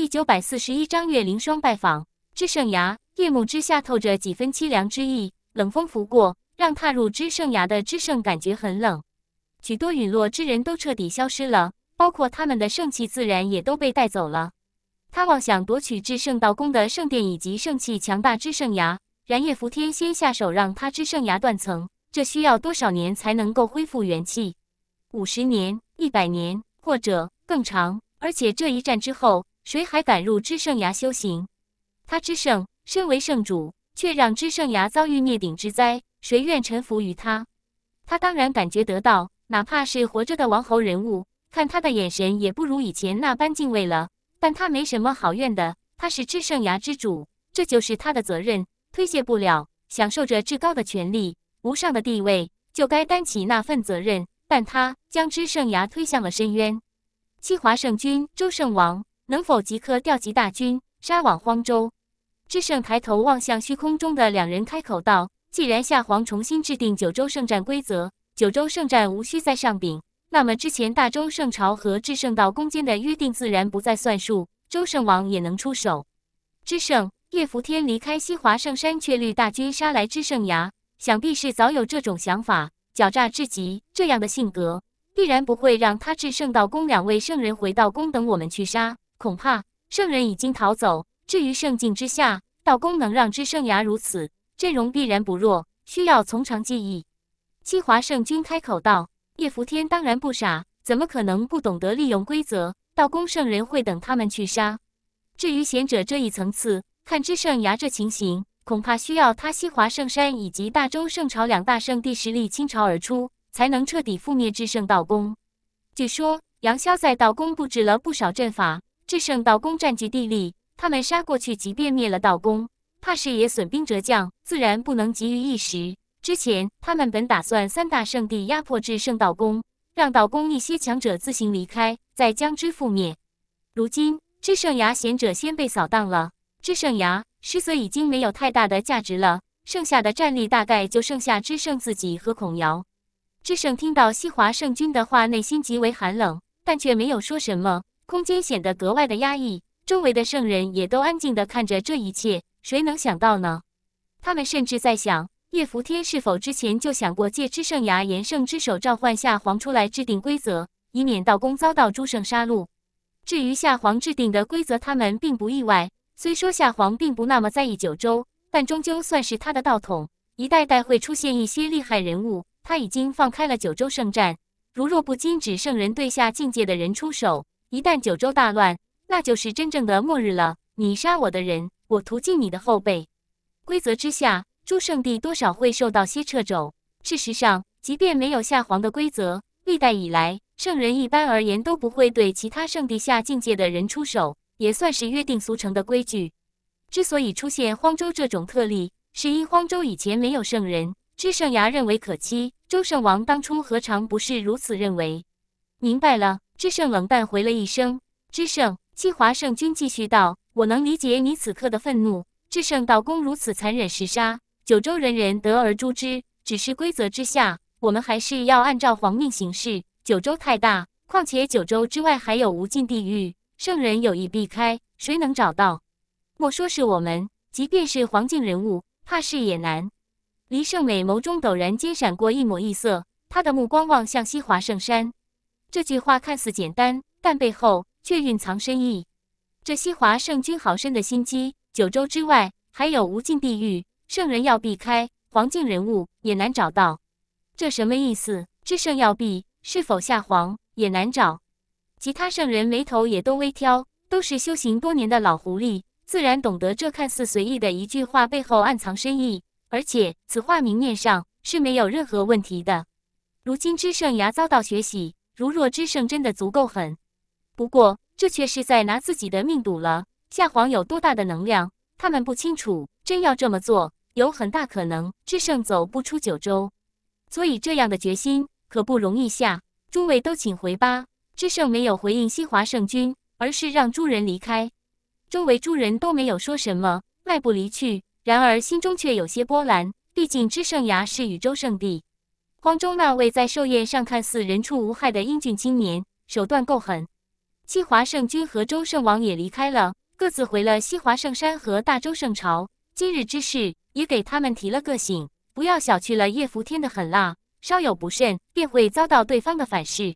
第九百四十一章月灵霜拜访知圣崖。夜幕之下透着几分凄凉之意，冷风拂过，让踏入知圣崖的知圣感觉很冷。许多陨落之人都彻底消失了，包括他们的圣气自然也都被带走了。他妄想夺取至圣道宫的圣殿以及圣器，强大之圣崖，然叶伏天先下手，让他知圣崖断层。这需要多少年才能够恢复元气？五十年、一百年，或者更长。而且这一战之后。谁还敢入知圣崖修行？他知圣身为圣主，却让知圣崖遭遇灭顶之灾，谁愿臣服于他？他当然感觉得到，哪怕是活着的王侯人物，看他的眼神也不如以前那般敬畏了。但他没什么好怨的，他是知圣崖之主，这就是他的责任，推卸不了。享受着至高的权利、无上的地位，就该担起那份责任。但他将知圣崖推向了深渊。七华圣君周圣王。能否即刻调集大军杀往荒州？智圣抬头望向虚空中的两人，开口道：“既然夏皇重新制定九州圣战规则，九州圣战无需再上禀，那么之前大周圣朝和智圣道宫间的约定自然不再算数。周圣王也能出手。”智圣叶伏天离开西华圣山，却率大军杀来之圣崖，想必是早有这种想法，狡诈至极。这样的性格，必然不会让他至圣道宫两位圣人回到宫等我们去杀。恐怕圣人已经逃走。至于圣境之下，道公能让之圣牙如此，阵容必然不弱，需要从长计议。七华圣君开口道：“叶福天当然不傻，怎么可能不懂得利用规则？道公圣人会等他们去杀。至于贤者这一层次，看之圣牙这情形，恐怕需要他西华圣山以及大周圣朝两大圣地实力倾巢而出，才能彻底覆灭之圣道公。据说杨逍在道公布置了不少阵法。”至圣道宫占据地利，他们杀过去，即便灭了道宫，怕是也损兵折将，自然不能急于一时。之前他们本打算三大圣地压迫至圣道宫，让道宫一些强者自行离开，再将之覆灭。如今至圣崖贤者先被扫荡了，至圣崖实则已经没有太大的价值了，剩下的战力大概就剩下至圣自己和孔瑶。至圣听到西华圣君的话，内心极为寒冷，但却没有说什么。空间显得格外的压抑，周围的圣人也都安静地看着这一切。谁能想到呢？他们甚至在想，叶福天是否之前就想过借之圣牙、炎圣之手召唤夏皇出来制定规则，以免道宫遭到诸圣杀戮。至于夏皇制定的规则，他们并不意外。虽说夏皇并不那么在意九州，但终究算是他的道统，一代代会出现一些厉害人物。他已经放开了九州圣战，如若不禁止圣人对下境界的人出手。一旦九州大乱，那就是真正的末日了。你杀我的人，我屠尽你的后辈。规则之下，诸圣地多少会受到些掣肘。事实上，即便没有夏皇的规则，历代以来，圣人一般而言都不会对其他圣地下境界的人出手，也算是约定俗成的规矩。之所以出现荒州这种特例，是因荒州以前没有圣人，知圣牙认为可欺。周圣王当初何尝不是如此认为？明白了。智圣冷淡回了一声：“智圣，西华圣君继续道：我能理解你此刻的愤怒。智圣道公如此残忍嗜杀，九州人人得而诛之。只是规则之下，我们还是要按照皇命行事。九州太大，况且九州之外还有无尽地狱，圣人有意避开，谁能找到？莫说是我们，即便是黄境人物，怕是也难。”黎胜美眸中陡然间闪过一抹异色，他的目光望向西华圣山。这句话看似简单，但背后却蕴藏深意。这西华圣君好深的心机，九州之外还有无尽地狱，圣人要避开黄境人物也难找到。这什么意思？至圣要避，是否下黄也难找？其他圣人眉头也都微挑，都是修行多年的老狐狸，自然懂得这看似随意的一句话背后暗藏深意。而且此话明面上是没有任何问题的。如今知圣崖遭到血洗。如若知圣真的足够狠，不过这却是在拿自己的命赌了。夏皇有多大的能量，他们不清楚。真要这么做，有很大可能智圣走不出九州。所以这样的决心可不容易下。诸位都请回吧。智圣没有回应西华圣君，而是让诸人离开。周围诸人都没有说什么，迈步离去。然而心中却有些波澜，毕竟智圣崖是宇宙圣地。荒中那位在寿宴上看似人畜无害的英俊青年，手段够狠。西华圣君和周圣王也离开了，各自回了西华圣山和大周圣朝。今日之事也给他们提了个醒：不要小觑了叶福天的狠辣，稍有不慎便会遭到对方的反噬。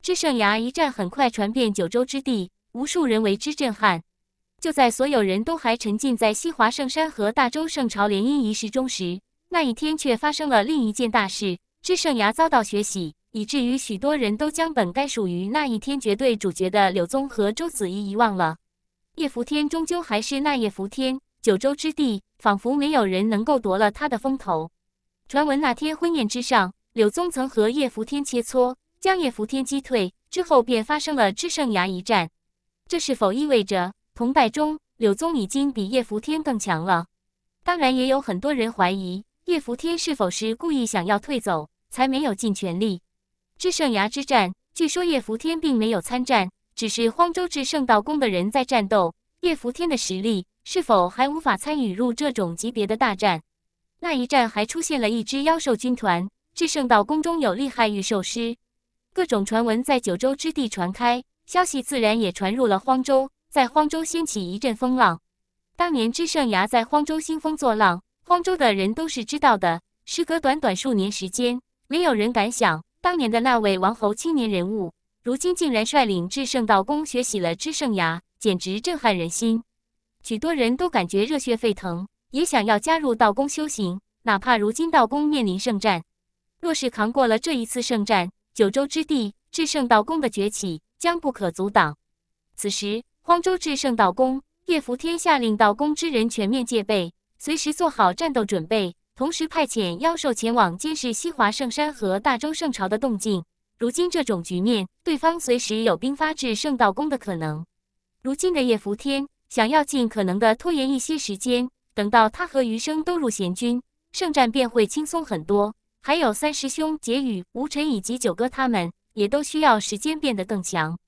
至圣崖一战很快传遍九州之地，无数人为之震撼。就在所有人都还沉浸在西华圣山和大周圣朝联姻仪式中时，那一天却发生了另一件大事，知圣崖遭到血洗，以至于许多人都将本该属于那一天绝对主角的柳宗和周子怡遗忘了。叶扶天终究还是那叶扶天，九州之地仿佛没有人能够夺了他的风头。传闻那天婚宴之上，柳宗曾和叶扶天切磋，将叶扶天击退之后，便发生了知圣崖一战。这是否意味着同代中柳宗已经比叶扶天更强了？当然，也有很多人怀疑。叶伏天是否是故意想要退走，才没有尽全力？至圣崖之战，据说叶伏天并没有参战，只是荒州至圣道宫的人在战斗。叶伏天的实力是否还无法参与入这种级别的大战？那一战还出现了一支妖兽军团，至圣道宫中有厉害御兽师，各种传闻在九州之地传开，消息自然也传入了荒州，在荒州掀起一阵风浪。当年至圣崖在荒州兴风作浪。荒州的人都是知道的。时隔短短数年时间，没有人敢想，当年的那位王侯青年人物，如今竟然率领至圣道宫学习了至圣牙，简直震撼人心。许多人都感觉热血沸腾，也想要加入道宫修行。哪怕如今道宫面临圣战，若是扛过了这一次圣战，九州之地至圣道宫的崛起将不可阻挡。此时，荒州至圣道宫叶福天下令道宫之人全面戒备。随时做好战斗准备，同时派遣妖兽前往监视西华圣山和大周圣朝的动静。如今这种局面，对方随时有兵发至圣道宫的可能。如今的叶伏天想要尽可能的拖延一些时间，等到他和余生都入贤军，圣战便会轻松很多。还有三师兄杰宇、吴尘以及九哥他们，也都需要时间变得更强。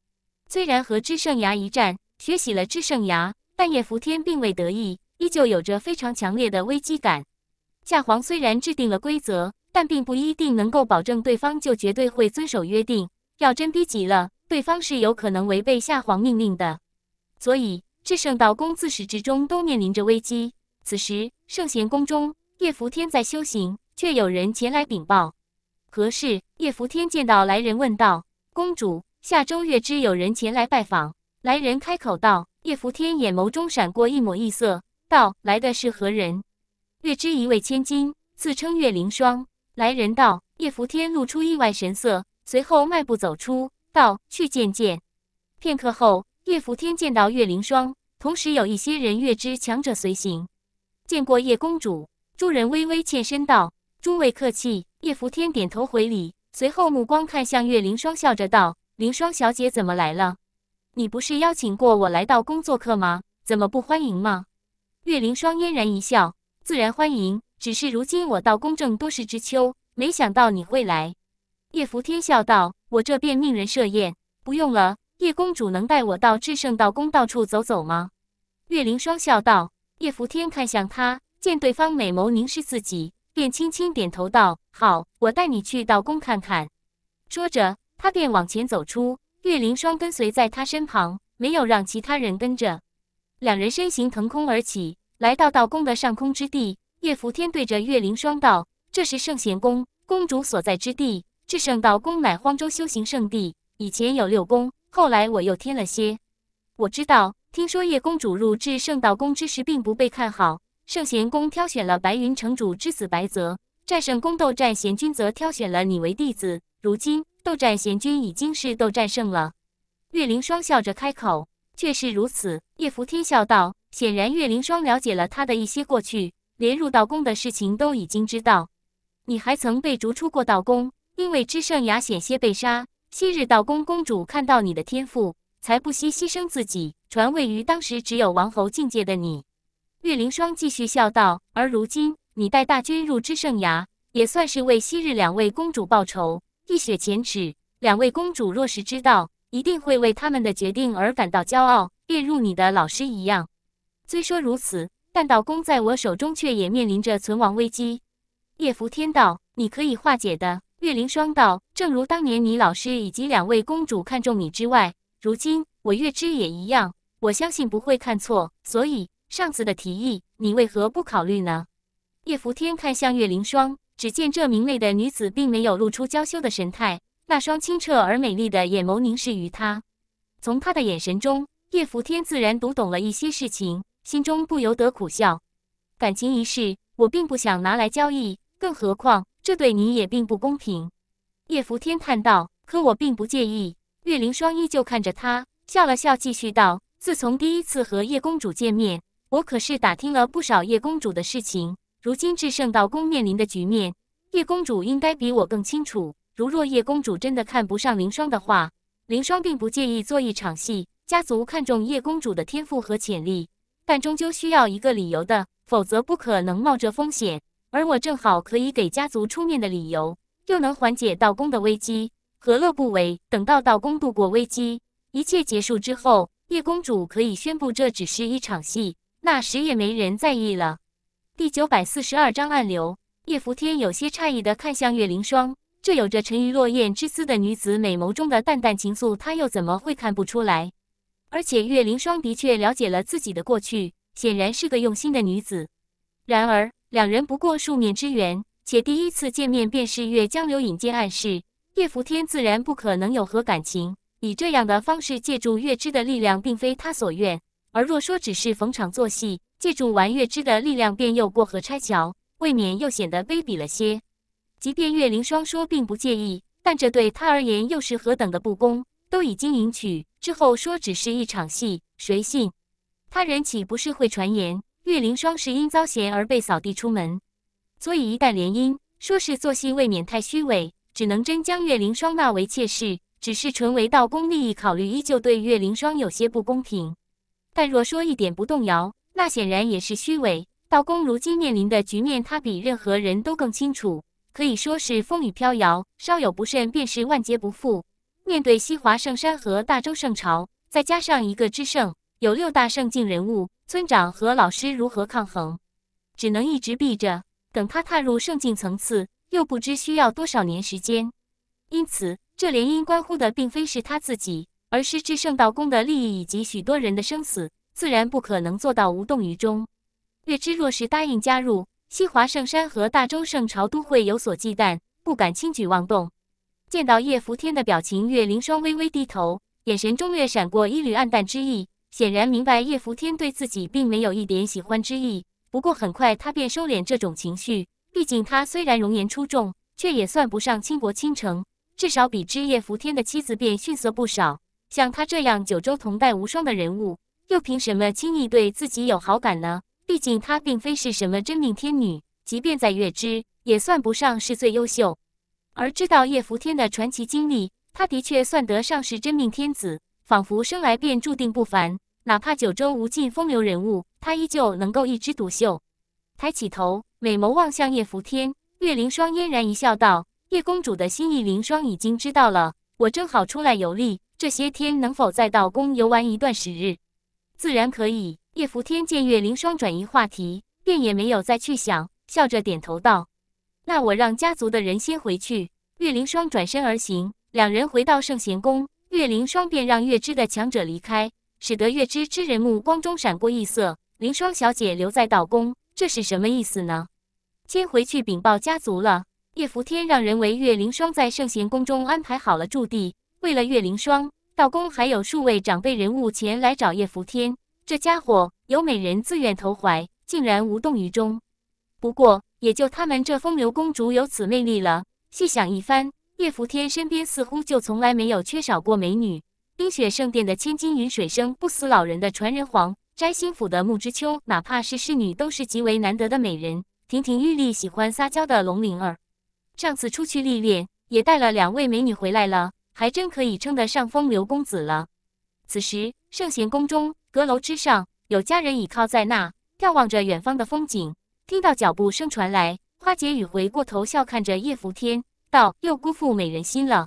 虽然和知圣崖一战学习了知圣崖，但叶伏天并未得意。依旧有着非常强烈的危机感。夏皇虽然制定了规则，但并不一定能够保证对方就绝对会遵守约定。要真逼急了，对方是有可能违背夏皇命令的。所以，至圣道宫自始至终都面临着危机。此时，圣贤宫中，叶伏天在修行，却有人前来禀报何事。叶伏天见到来人，问道：“公主，下周月之有人前来拜访。”来人开口道：“叶伏天眼眸中闪过一抹异色。”道来的是何人？月之一位千金自称月灵霜。来人道叶福天露出意外神色，随后迈步走出，道去见见。片刻后，叶福天见到月灵霜，同时有一些人月之强者随行。见过叶公主，诸人微微欠身道：“诸位客气。”叶福天点头回礼，随后目光看向月灵霜，笑着道：“凌霜小姐怎么来了？你不是邀请过我来到宫做客吗？怎么不欢迎吗？”岳灵霜嫣然一笑，自然欢迎。只是如今我到公正多事之秋，没想到你会来。叶拂天笑道：“我这便命人设宴。”不用了，叶公主能带我到至圣道宫到处走走吗？”岳灵霜笑道。叶拂天看向他，见对方美眸凝视自己，便轻轻点头道：“好，我带你去道宫看看。”说着，他便往前走出。岳灵霜跟随在他身旁，没有让其他人跟着。两人身形腾空而起，来到道宫的上空之地。叶福天对着月灵霜道：“这是圣贤宫宫主所在之地，至圣道宫乃荒州修行圣地。以前有六宫，后来我又添了些。我知道，听说叶公主入至圣道宫之时，并不被看好。圣贤宫挑选了白云城主之子白泽，战胜宫斗战贤君则挑选了你为弟子。如今，斗战贤君已经是斗战胜了。”月灵霜笑着开口。确实如此，叶浮天笑道。显然，岳灵霜了解了他的一些过去，连入道宫的事情都已经知道。你还曾被逐出过道宫，因为知圣崖险些被杀。昔日道宫公主看到你的天赋，才不惜牺牲自己，传位于当时只有王侯境界的你。岳灵霜继续笑道：“而如今，你带大军入知圣崖，也算是为昔日两位公主报仇，一雪前耻。两位公主若是知道……”一定会为他们的决定而感到骄傲，便如你的老师一样。虽说如此，但道公在我手中却也面临着存亡危机。叶福天道：“你可以化解的。”月灵霜道：“正如当年你老师以及两位公主看中你之外，如今我月之也一样，我相信不会看错。所以上次的提议，你为何不考虑呢？”叶福天看向月灵霜，只见这名媚的女子并没有露出娇羞的神态。那双清澈而美丽的眼眸凝视于他，从他的眼神中，叶福天自然读懂了一些事情，心中不由得苦笑。感情一事，我并不想拿来交易，更何况这对你也并不公平。叶福天叹道：“可我并不介意。”月灵霜依旧看着他，笑了笑，继续道：“自从第一次和叶公主见面，我可是打听了不少叶公主的事情。如今至圣道宫面临的局面，叶公主应该比我更清楚。”如若叶公主真的看不上凌霜的话，凌霜并不介意做一场戏。家族看重叶公主的天赋和潜力，但终究需要一个理由的，否则不可能冒着风险。而我正好可以给家族出面的理由，又能缓解道宫的危机，何乐不为？等到道宫度过危机，一切结束之后，叶公主可以宣布这只是一场戏，那时也没人在意了。第九百四十二章暗流。叶拂天有些诧异的看向月凌霜。这有着沉鱼落雁之姿的女子，美眸中的淡淡情愫，他又怎么会看不出来？而且月凌霜的确了解了自己的过去，显然是个用心的女子。然而两人不过数面之缘，且第一次见面便是月江流引荐暗示，叶福天自然不可能有何感情。以这样的方式借助月之的力量，并非他所愿。而若说只是逢场作戏，借助完月之的力量便又过河拆桥，未免又显得卑鄙了些。即便岳灵霜说并不介意，但这对他而言又是何等的不公？都已经迎娶之后说只是一场戏，谁信？他人岂不是会传言岳灵霜是因遭嫌而被扫地出门？所以一旦联姻，说是做戏未免太虚伪，只能真将岳灵霜纳为妾室。只是纯为道公利益考虑，依旧对岳灵霜有些不公平。但若说一点不动摇，那显然也是虚伪。道公如今面临的局面，他比任何人都更清楚。可以说是风雨飘摇，稍有不慎便是万劫不复。面对西华圣山和大周圣朝，再加上一个之圣，有六大圣境人物，村长和老师如何抗衡？只能一直避着。等他踏入圣境层次，又不知需要多少年时间。因此，这联姻关乎的并非是他自己，而是至圣道宫的利益以及许多人的生死，自然不可能做到无动于衷。月之若是答应加入，西华圣山和大周圣朝都会有所忌惮，不敢轻举妄动。见到叶扶天的表情，岳灵霜微微低头，眼神中略闪过一缕暗淡之意，显然明白叶扶天对自己并没有一点喜欢之意。不过很快，他便收敛这种情绪。毕竟他虽然容颜出众，却也算不上倾国倾城，至少比之叶扶天的妻子便逊色不少。像他这样九州同代无双的人物，又凭什么轻易对自己有好感呢？毕竟她并非是什么真命天女，即便在月之也算不上是最优秀。而知道叶扶天的传奇经历，她的确算得上是真命天子，仿佛生来便注定不凡。哪怕九州无尽风流人物，她依旧能够一枝独秀。抬起头，美眸望向叶扶天，月凌霜嫣然一笑，道：“叶公主的心意，凌霜已经知道了。我正好出来游历，这些天能否再到宫游玩一段时日？自然可以。”叶福天见岳灵霜转移话题，便也没有再去想，笑着点头道：“那我让家族的人先回去。”岳灵霜转身而行，两人回到圣贤宫，岳灵霜便让月之的强者离开，使得月之之人目光中闪过异色。灵霜小姐留在道宫，这是什么意思呢？先回去禀报家族了。叶福天让人为岳灵霜在圣贤宫中安排好了驻地。为了岳灵霜，道宫还有数位长辈人物前来找叶福天。这家伙有美人自愿投怀，竟然无动于衷。不过，也就他们这风流公主有此魅力了。细想一番，叶福天身边似乎就从来没有缺少过美女。冰雪圣殿的千金云水生，不死老人的传人皇，摘星府的木之秋，哪怕是侍女，都是极为难得的美人，亭亭玉立，喜欢撒娇的龙灵儿。上次出去历练，也带了两位美女回来了，还真可以称得上风流公子了。此时，圣贤宫中。阁楼之上，有佳人倚靠在那，眺望着远方的风景。听到脚步声传来，花解语回过头，笑看着叶福天，道：“又辜负美人心了。”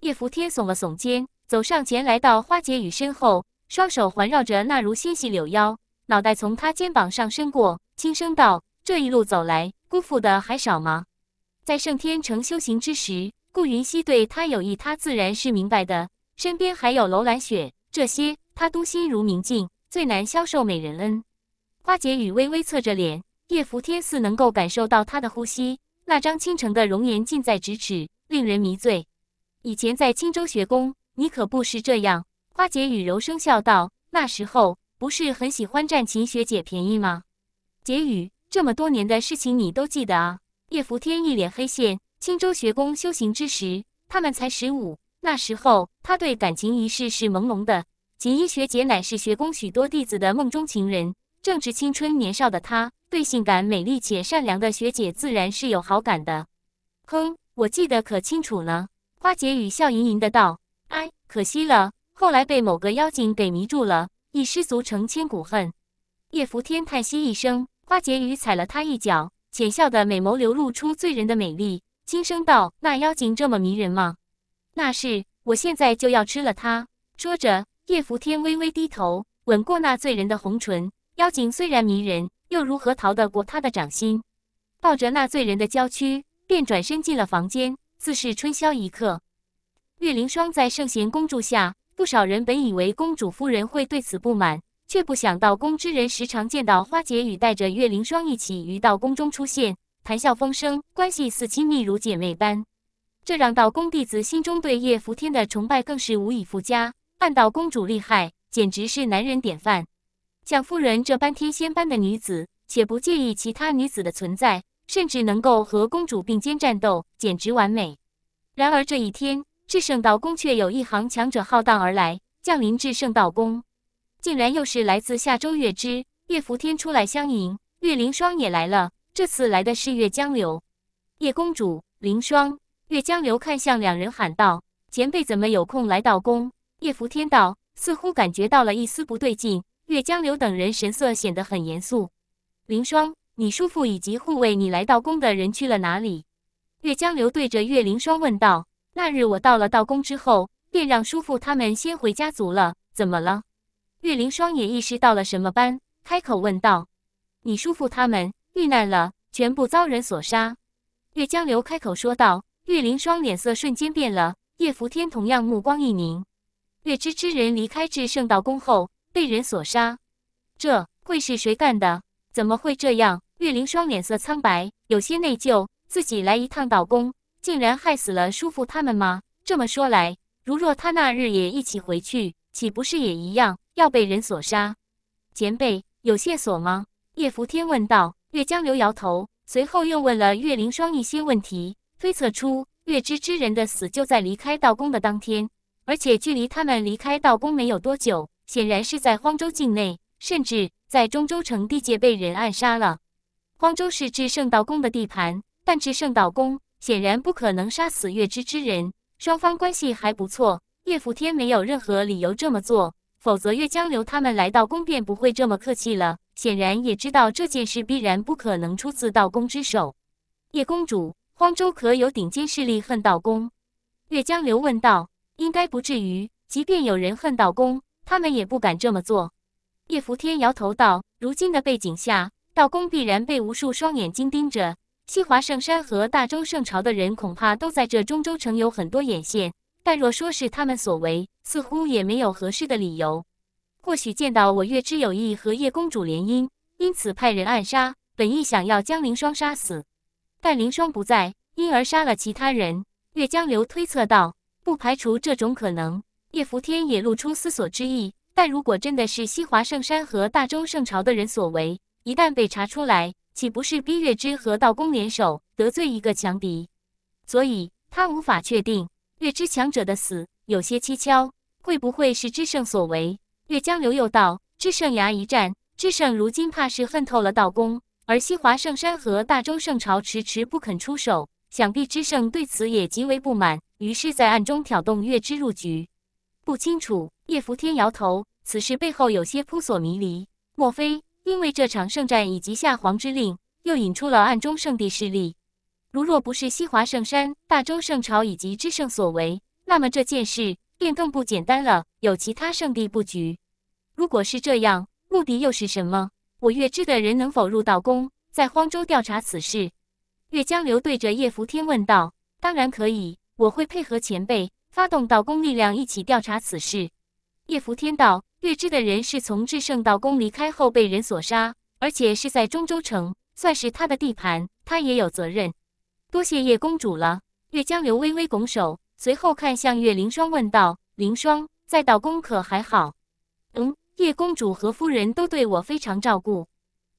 叶福天耸了耸肩，走上前来到花解语身后，双手环绕着那如纤细柳腰，脑袋从他肩膀上伸过，轻声道：“这一路走来，辜负的还少吗？”在圣天城修行之时，顾云溪对他有意，他自然是明白的。身边还有楼兰雪这些。他都心如明镜，最难消受美人恩。花解语微微侧着脸，叶扶天似能够感受到她的呼吸，那张倾城的容颜近在咫尺，令人迷醉。以前在青州学宫，你可不是这样。花解语柔声笑道：“那时候不是很喜欢占秦学姐便宜吗？”解语，这么多年的事情你都记得啊？叶扶天一脸黑线。青州学宫修行之时，他们才十五，那时候他对感情一事是朦胧的。锦衣学姐乃是学宫许多弟子的梦中情人，正值青春年少的她，对性感、美丽且善良的学姐自然是有好感的。哼，我记得可清楚了。花杰语笑盈盈的道：“哎，可惜了，后来被某个妖精给迷住了，一失足成千古恨。”叶拂天叹息一声，花杰语踩了他一脚，浅笑的美眸流露出醉人的美丽，轻声道：“那妖精这么迷人吗？”“那是，我现在就要吃了它。”说着。叶福天微微低头，吻过那醉人的红唇。妖精虽然迷人，又如何逃得过他的掌心？抱着那醉人的娇躯，便转身进了房间，自是春宵一刻。岳灵霜在圣贤公主下，不少人本以为公主夫人会对此不满，却不想到宫之人时常见到花姐与带着岳灵霜一起于道宫中出现，谈笑风生，关系似亲密如姐妹般，这让道宫弟子心中对叶福天的崇拜更是无以复加。看到公主厉害，简直是男人典范。蒋夫人这般天仙般的女子，且不介意其他女子的存在，甚至能够和公主并肩战斗，简直完美。然而这一天，至圣道宫却有一行强者浩荡而来，降临至圣道宫，竟然又是来自下周月之月伏天出来相迎，月凌霜也来了。这次来的是月江流、叶公主、凌霜。月江流看向两人喊道：“前辈，怎么有空来道宫？”叶福天道，似乎感觉到了一丝不对劲。岳江流等人神色显得很严肃。林霜，你叔父以及护卫，你来到宫的人去了哪里？岳江流对着岳林霜问道。那日我到了道宫之后，便让叔父他们先回家族了。怎么了？岳林霜也意识到了什么般，开口问道。你叔父他们遇难了，全部遭人所杀。岳江流开口说道。岳林霜脸色瞬间变了。叶福天同样目光一凝。月之之人离开至圣道宫后，被人所杀，这会是谁干的？怎么会这样？月灵霜脸色苍白，有些内疚，自己来一趟道宫，竟然害死了叔父他们吗？这么说来，如若他那日也一起回去，岂不是也一样要被人所杀？前辈有线索吗？叶拂天问道。月江流摇头，随后又问了月灵霜一些问题，推测出月之之人的死就在离开道宫的当天。而且距离他们离开道宫没有多久，显然是在荒州境内，甚至在中州城地界被人暗杀了。荒州是至圣道宫的地盘，但至圣道宫显然不可能杀死月之之人，双方关系还不错。叶福天没有任何理由这么做，否则月江流他们来到宫便不会这么客气了。显然也知道这件事必然不可能出自道宫之手。叶公主，荒州可有顶尖势力恨道宫？月江流问道。应该不至于，即便有人恨道公，他们也不敢这么做。叶伏天摇头道：“如今的背景下，道公必然被无数双眼睛盯着。西华圣山和大周圣朝的人恐怕都在这中州城有很多眼线。但若说是他们所为，似乎也没有合适的理由。或许见到我月之有意和叶公主联姻，因此派人暗杀，本意想要将凌霜杀死，但凌霜不在，因而杀了其他人。”月江流推测道。不排除这种可能，叶伏天也露出思索之意。但如果真的是西华圣山和大周圣朝的人所为，一旦被查出来，岂不是逼月之和道公联手得罪一个强敌？所以，他无法确定月之强者的死有些蹊跷，会不会是智圣所为？月江流又道：智圣崖一战，智圣如今怕是恨透了道公，而西华圣山和大周圣朝迟迟不肯出手，想必智圣对此也极为不满。于是，在暗中挑动月之入局。不清楚。叶福天摇头。此事背后有些扑朔迷离。莫非因为这场圣战以及夏皇之令，又引出了暗中圣地势力？如若不是西华圣山、大周圣朝以及之圣所为，那么这件事便更不简单了。有其他圣地布局。如果是这样，目的又是什么？我月之的人能否入道宫，在荒州调查此事？月江流对着叶福天问道。当然可以。我会配合前辈发动道宫力量，一起调查此事。叶伏天道：“月之的人是从至圣道宫离开后被人所杀，而且是在中州城，算是他的地盘，他也有责任。”多谢叶公主了。月江流微微拱手，随后看向月凌霜问道：“凌霜，在道宫可还好？”“嗯。”叶公主和夫人都对我非常照顾。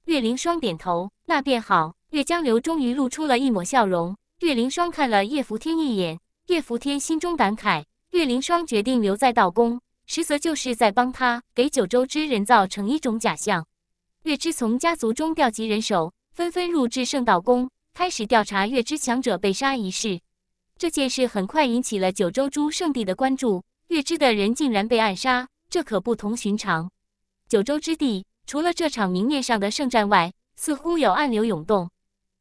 月凌霜点头。那便好。月江流终于露出了一抹笑容。月凌霜看了叶伏天一眼。叶福天心中感慨，岳凌霜决定留在道宫，实则就是在帮他给九州之人造成一种假象。月之从家族中调集人手，纷纷入至圣道宫，开始调查月之强者被杀一事。这件事很快引起了九州诸圣地的关注。月之的人竟然被暗杀，这可不同寻常。九州之地，除了这场明面上的圣战外，似乎有暗流涌动。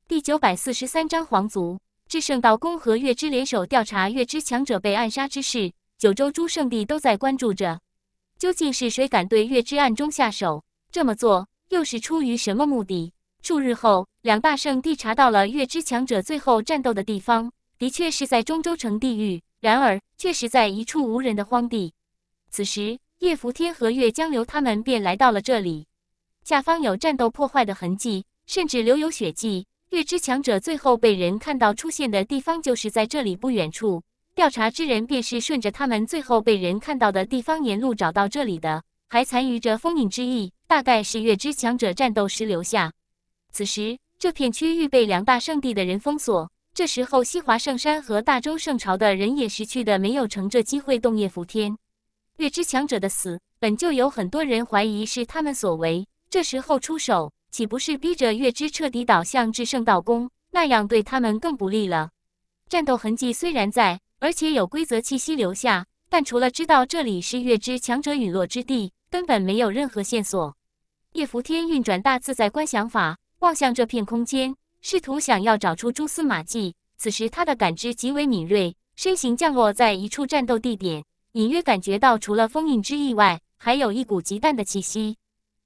第九百四十三章皇族。至圣道宫和月之联手调查月之强者被暗杀之事，九州诸圣地都在关注着，究竟是谁敢对月之暗中下手？这么做又是出于什么目的？数日后，两大圣地查到了月之强者最后战斗的地方，的确是在中州城地域，然而却是在一处无人的荒地。此时，叶伏天和月江流他们便来到了这里，下方有战斗破坏的痕迹，甚至留有血迹。月之强者最后被人看到出现的地方就是在这里不远处，调查之人便是顺着他们最后被人看到的地方沿路找到这里的，还残余着封印之翼，大概是月之强者战斗时留下。此时这片区域被两大圣地的人封锁，这时候西华圣山和大周圣朝的人也识趣的没有乘这机会动夜伏天。月之强者的死本就有很多人怀疑是他们所为，这时候出手。岂不是逼着月之彻底倒向至圣道宫？那样对他们更不利了。战斗痕迹虽然在，而且有规则气息留下，但除了知道这里是月之强者陨落之地，根本没有任何线索。叶拂天运转大自在观想法，望向这片空间，试图想要找出蛛丝马迹。此时他的感知极为敏锐，身形降落在一处战斗地点，隐约感觉到除了封印之意外，还有一股极淡的气息。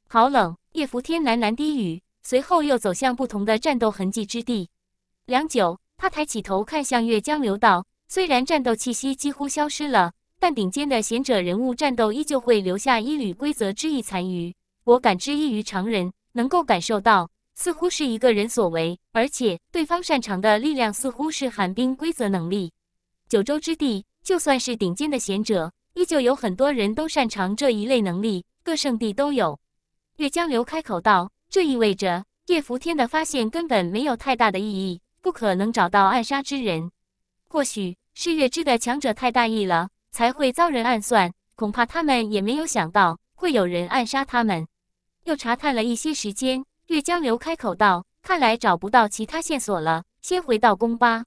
好冷。叶拂天喃喃低语，随后又走向不同的战斗痕迹之地。良久，他抬起头看向月江流，道：“虽然战斗气息几乎消失了，但顶尖的贤者人物战斗依旧会留下一缕规则之意残余。我感知异于常人，能够感受到，似乎是一个人所为，而且对方擅长的力量似乎是寒冰规则能力。九州之地，就算是顶尖的贤者，依旧有很多人都擅长这一类能力，各圣地都有。”月江流开口道：“这意味着叶伏天的发现根本没有太大的意义，不可能找到暗杀之人。或许是月之的强者太大意了，才会遭人暗算。恐怕他们也没有想到会有人暗杀他们。”又查探了一些时间，月江流开口道：“看来找不到其他线索了，先回到宫吧。”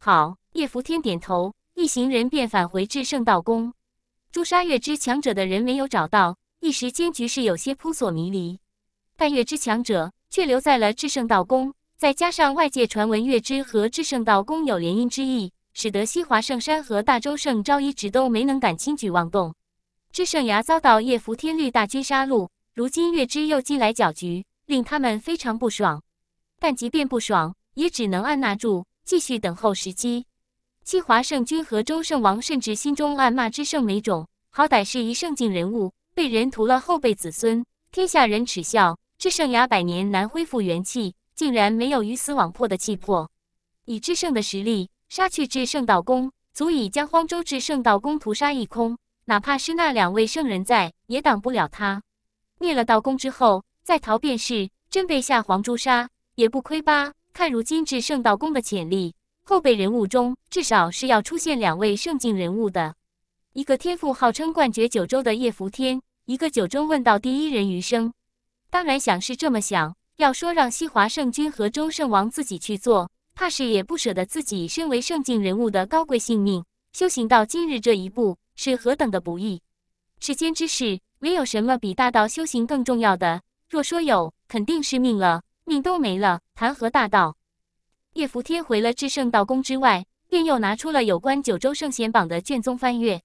好，叶伏天点头，一行人便返回至圣道宫。诛杀月之强者的人没有找到。一时间局势有些扑朔迷离，但月之强者却留在了至圣道宫。再加上外界传闻月之和至圣道宫有联姻之意，使得西华圣山和大周圣朝一直都没能敢轻举妄动。至圣崖遭到夜伏天律大军杀戮，如今月之又进来搅局，令他们非常不爽。但即便不爽，也只能按捺住，继续等候时机。西华圣君和周圣王甚至心中暗骂至圣没种，好歹是一圣境人物。被人屠了后辈子孙，天下人耻笑。至圣崖百年难恢复元气，竟然没有鱼死网破的气魄。以至圣的实力杀去至圣道宫，足以将荒州至圣道宫屠杀一空。哪怕是那两位圣人在，也挡不了他。灭了道宫之后再逃便是。真被下黄朱杀，也不亏吧？看如今至圣道宫的潜力，后辈人物中至少是要出现两位圣境人物的。一个天赋号称冠绝九州的叶福天，一个九州问道第一人余生，当然想是这么想。要说让西华圣君和周圣王自己去做，怕是也不舍得自己身为圣境人物的高贵性命。修行到今日这一步，是何等的不易。世间之事，没有什么比大道修行更重要的。若说有，肯定是命了。命都没了，谈何大道？叶福天回了至圣道宫之外，便又拿出了有关九州圣贤榜的卷宗翻阅。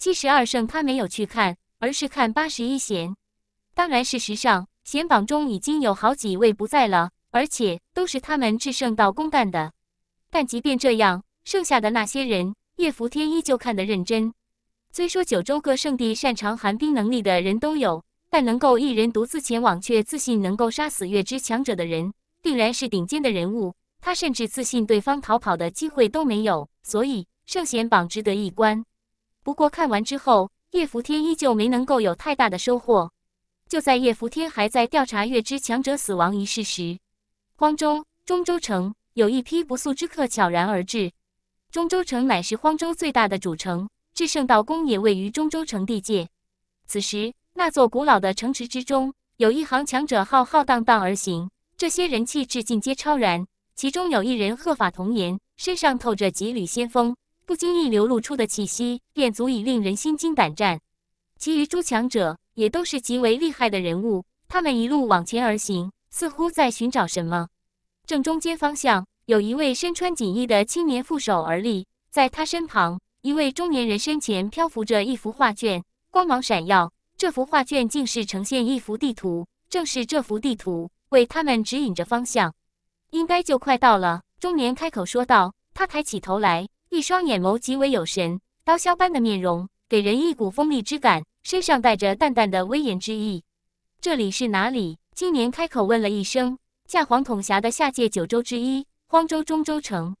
七十二胜他没有去看，而是看八十一贤。当然，事实上，贤榜中已经有好几位不在了，而且都是他们至圣到公干的。但即便这样，剩下的那些人，叶伏天依旧看得认真。虽说九州各圣地擅长寒冰能力的人都有，但能够一人独自前往，却自信能够杀死月之强者的人，定然是顶尖的人物。他甚至自信对方逃跑的机会都没有，所以圣贤榜值得一观。不过看完之后，叶伏天依旧没能够有太大的收获。就在叶伏天还在调查月之强者死亡一事时，荒州中州城有一批不速之客悄然而至。中州城乃是荒州最大的主城，至圣道宫也位于中州城地界。此时，那座古老的城池之中，有一行强者浩浩荡荡而行。这些人气质尽皆超然，其中有一人鹤发童颜，身上透着几缕仙风。不经意流露出的气息，便足以令人心惊胆战。其余诸强者也都是极为厉害的人物，他们一路往前而行，似乎在寻找什么。正中间方向，有一位身穿锦衣的青年负手而立，在他身旁，一位中年人身前漂浮着一幅画卷，光芒闪耀。这幅画卷竟是呈现一幅地图，正是这幅地图为他们指引着方向。应该就快到了。中年开口说道，他抬起头来。一双眼眸极为有神，刀削般的面容给人一股锋利之感，身上带着淡淡的威严之意。这里是哪里？青年开口问了一声。夏皇统辖的下界九州之一，荒州中州城。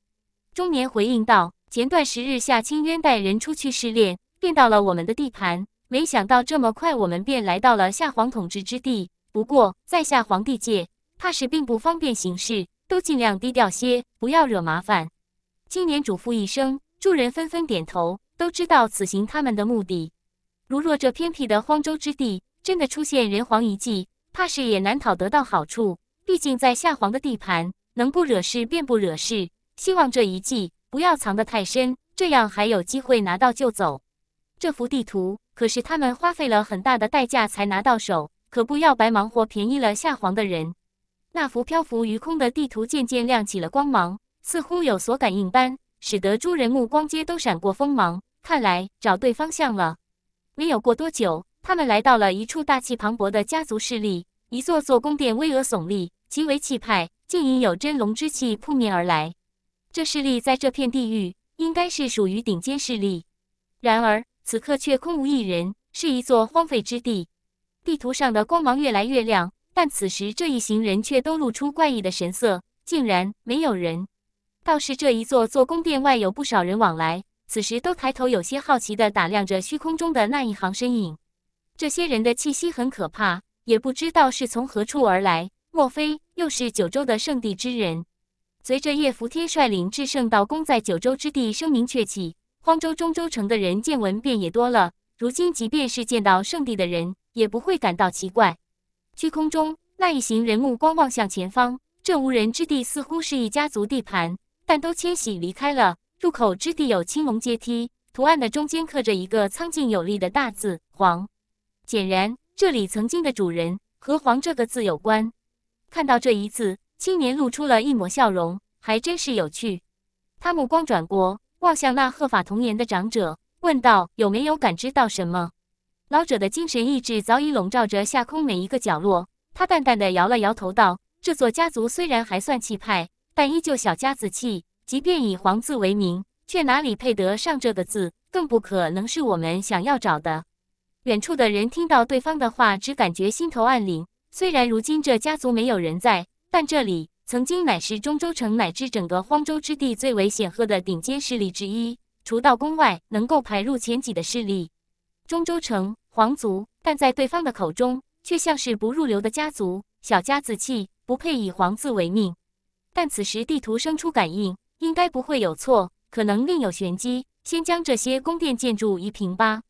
中年回应道：“前段时日，夏清渊带人出去试炼，便到了我们的地盘。没想到这么快，我们便来到了夏皇统治之地。不过，在下皇帝界，怕是并不方便行事，都尽量低调些，不要惹麻烦。”青年嘱咐一声，众人纷纷点头，都知道此行他们的目的。如若这偏僻的荒州之地真的出现人皇遗迹，怕是也难讨得到好处。毕竟在夏皇的地盘，能不惹事便不惹事。希望这遗迹不要藏得太深，这样还有机会拿到就走。这幅地图可是他们花费了很大的代价才拿到手，可不要白忙活，便宜了夏皇的人。那幅漂浮于空的地图渐渐亮起了光芒。似乎有所感应般，使得诸人目光皆都闪过锋芒。看来找对方向了。没有过多久，他们来到了一处大气磅礴的家族势力，一座座宫殿巍峨耸立，极为气派，竟因有真龙之气扑面而来。这势力在这片地域应该是属于顶尖势力，然而此刻却空无一人，是一座荒废之地。地图上的光芒越来越亮，但此时这一行人却都露出怪异的神色，竟然没有人。倒是这一座座宫殿外有不少人往来，此时都抬头，有些好奇地打量着虚空中的那一行身影。这些人的气息很可怕，也不知道是从何处而来。莫非又是九州的圣地之人？随着叶扶天率领至圣道宫在九州之地声名鹊起，荒州、中州城的人见闻便也多了。如今即便是见到圣地的人，也不会感到奇怪。虚空中那一行人目光望向前方，这无人之地似乎是一家族地盘。但都迁徙离开了入口之地，有青龙阶梯图案的中间刻着一个苍劲有力的大字“黄”，显然这里曾经的主人和“黄”这个字有关。看到这一字，青年露出了一抹笑容，还真是有趣。他目光转过，望向那鹤发童颜的长者，问道：“有没有感知到什么？”老者的精神意志早已笼罩着下空每一个角落，他淡淡的摇了摇头道：“这座家族虽然还算气派。”但依旧小家子气，即便以“皇”字为名，却哪里配得上这个字？更不可能是我们想要找的。远处的人听到对方的话，只感觉心头暗凛。虽然如今这家族没有人在，但这里曾经乃是中州城乃至整个荒州之地最为显赫的顶尖势力之一，除道宫外，能够排入前几的势力。中州城皇族，但在对方的口中，却像是不入流的家族，小家子气，不配以“皇”字为命。但此时地图生出感应，应该不会有错，可能另有玄机。先将这些宫殿建筑移平吧。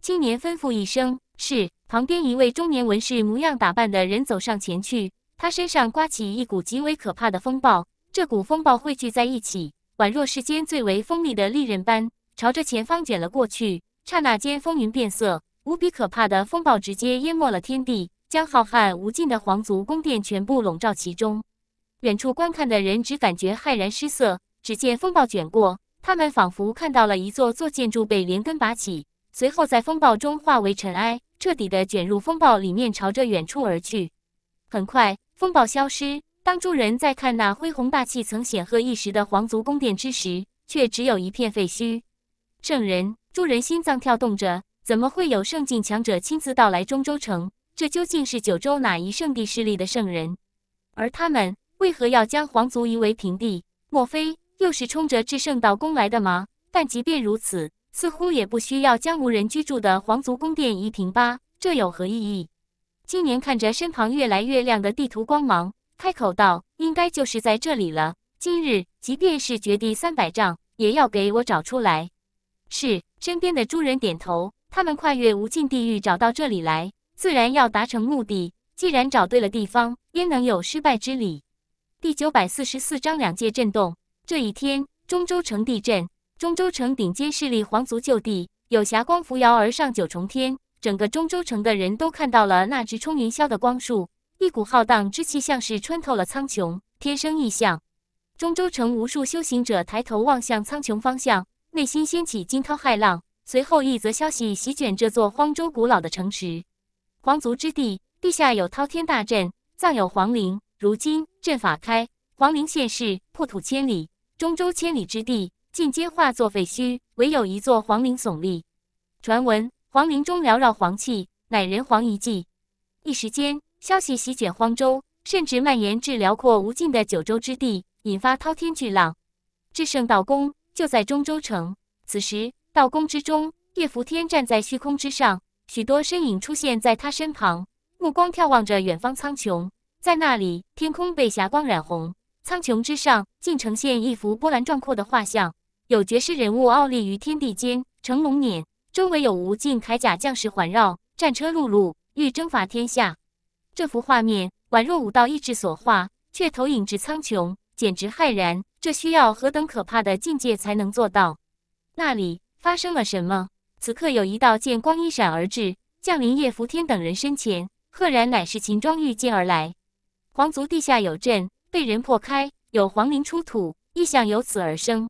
青年吩咐一声：“是。”旁边一位中年文士模样打扮的人走上前去，他身上刮起一股极为可怕的风暴，这股风暴汇聚在一起，宛若世间最为锋利的利刃般，朝着前方卷了过去。刹那间风云变色，无比可怕的风暴直接淹没了天地，将浩瀚无尽的皇族宫殿全部笼罩其中。远处观看的人只感觉骇然失色，只见风暴卷过，他们仿佛看到了一座座建筑被连根拔起，随后在风暴中化为尘埃，彻底的卷入风暴里面，朝着远处而去。很快，风暴消失。当诸人在看那恢弘大气、曾显赫一时的皇族宫殿之时，却只有一片废墟。圣人，诸人心脏跳动着，怎么会有圣境强者亲自到来中州城？这究竟是九州哪一圣地势力的圣人？而他们？为何要将皇族夷为平地？莫非又是冲着至圣道宫来的吗？但即便如此，似乎也不需要将无人居住的皇族宫殿夷平吧？这有何意义？青年看着身旁越来越亮的地图光芒，开口道：“应该就是在这里了。今日即便是掘地三百丈，也要给我找出来。”是身边的诸人点头。他们跨越无尽地狱找到这里来，自然要达成目的。既然找对了地方，焉能有失败之理？第九百四十四章两界震动。这一天，中州城地震。中州城顶尖势力皇族就地，有霞光扶摇而上九重天，整个中州城的人都看到了那直冲云霄的光束，一股浩荡之气像是穿透了苍穹，天生异象。中州城无数修行者抬头望向苍穹方向，内心掀起惊涛骇浪。随后，一则消息席卷这座荒州古老的城池：皇族之地地下有滔天大阵，藏有皇陵。如今阵法开，黄陵现世，破土千里，中州千里之地尽皆化作废墟，唯有一座黄陵耸立。传闻黄陵中缭绕黄气，乃人皇遗迹。一时间，消息席卷荒州，甚至蔓延至辽阔无尽的九州之地，引发滔天巨浪。至圣道宫就在中州城，此时道宫之中，叶伏天站在虚空之上，许多身影出现在他身旁，目光眺望着远方苍穹。在那里，天空被霞光染红，苍穹之上竟呈现一幅波澜壮阔的画像，有绝世人物傲立于天地间，成龙辇，周围有无尽铠甲将士环绕，战车辘辘，欲征伐天下。这幅画面宛若武道意志所画，却投影至苍穹，简直骇然。这需要何等可怕的境界才能做到？那里发生了什么？此刻有一道剑光一闪而至，降临叶伏天等人身前，赫然乃是秦庄御剑而来。皇族地下有阵被人破开，有皇陵出土，异象由此而生。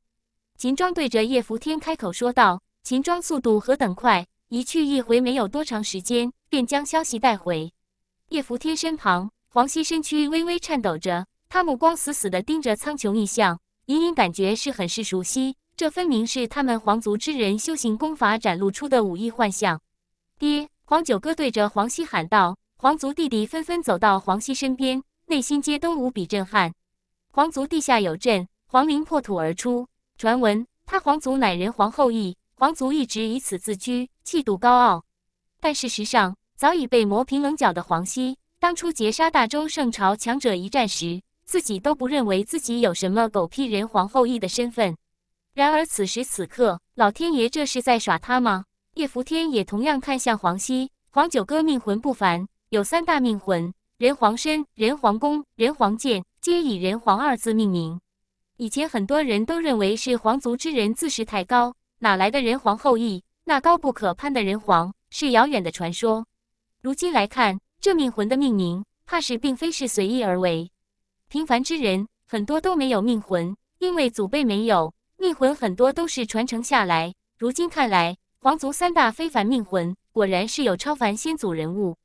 秦庄对着叶福天开口说道：“秦庄速度何等快，一去一回没有多长时间，便将消息带回。”叶福天身旁，黄熙身躯微微颤抖着，他目光死死地盯着苍穹异象，隐隐感觉是很是熟悉。这分明是他们皇族之人修行功法展露出的武艺幻象。爹，黄九哥对着黄熙喊道。皇族弟弟纷纷走到黄熙身边。内心皆都无比震撼，皇族地下有阵，皇陵破土而出。传闻他皇族乃人皇后裔，皇族一直以此自居，气度高傲。但事实上，早已被磨平棱角的黄熙，当初截杀大周圣朝强者一战时，自己都不认为自己有什么狗屁人皇后裔的身份。然而此时此刻，老天爷这是在耍他吗？叶伏天也同样看向黄熙，黄九哥命魂不凡，有三大命魂。人皇身、人皇弓、人皇剑，皆以“人皇”二字命名。以前很多人都认为是皇族之人自视太高，哪来的人皇后裔？那高不可攀的人皇是遥远的传说。如今来看，这命魂的命名，怕是并非是随意而为。平凡之人很多都没有命魂，因为祖辈没有命魂，很多都是传承下来。如今看来，皇族三大非凡命魂，果然是有超凡先祖人物。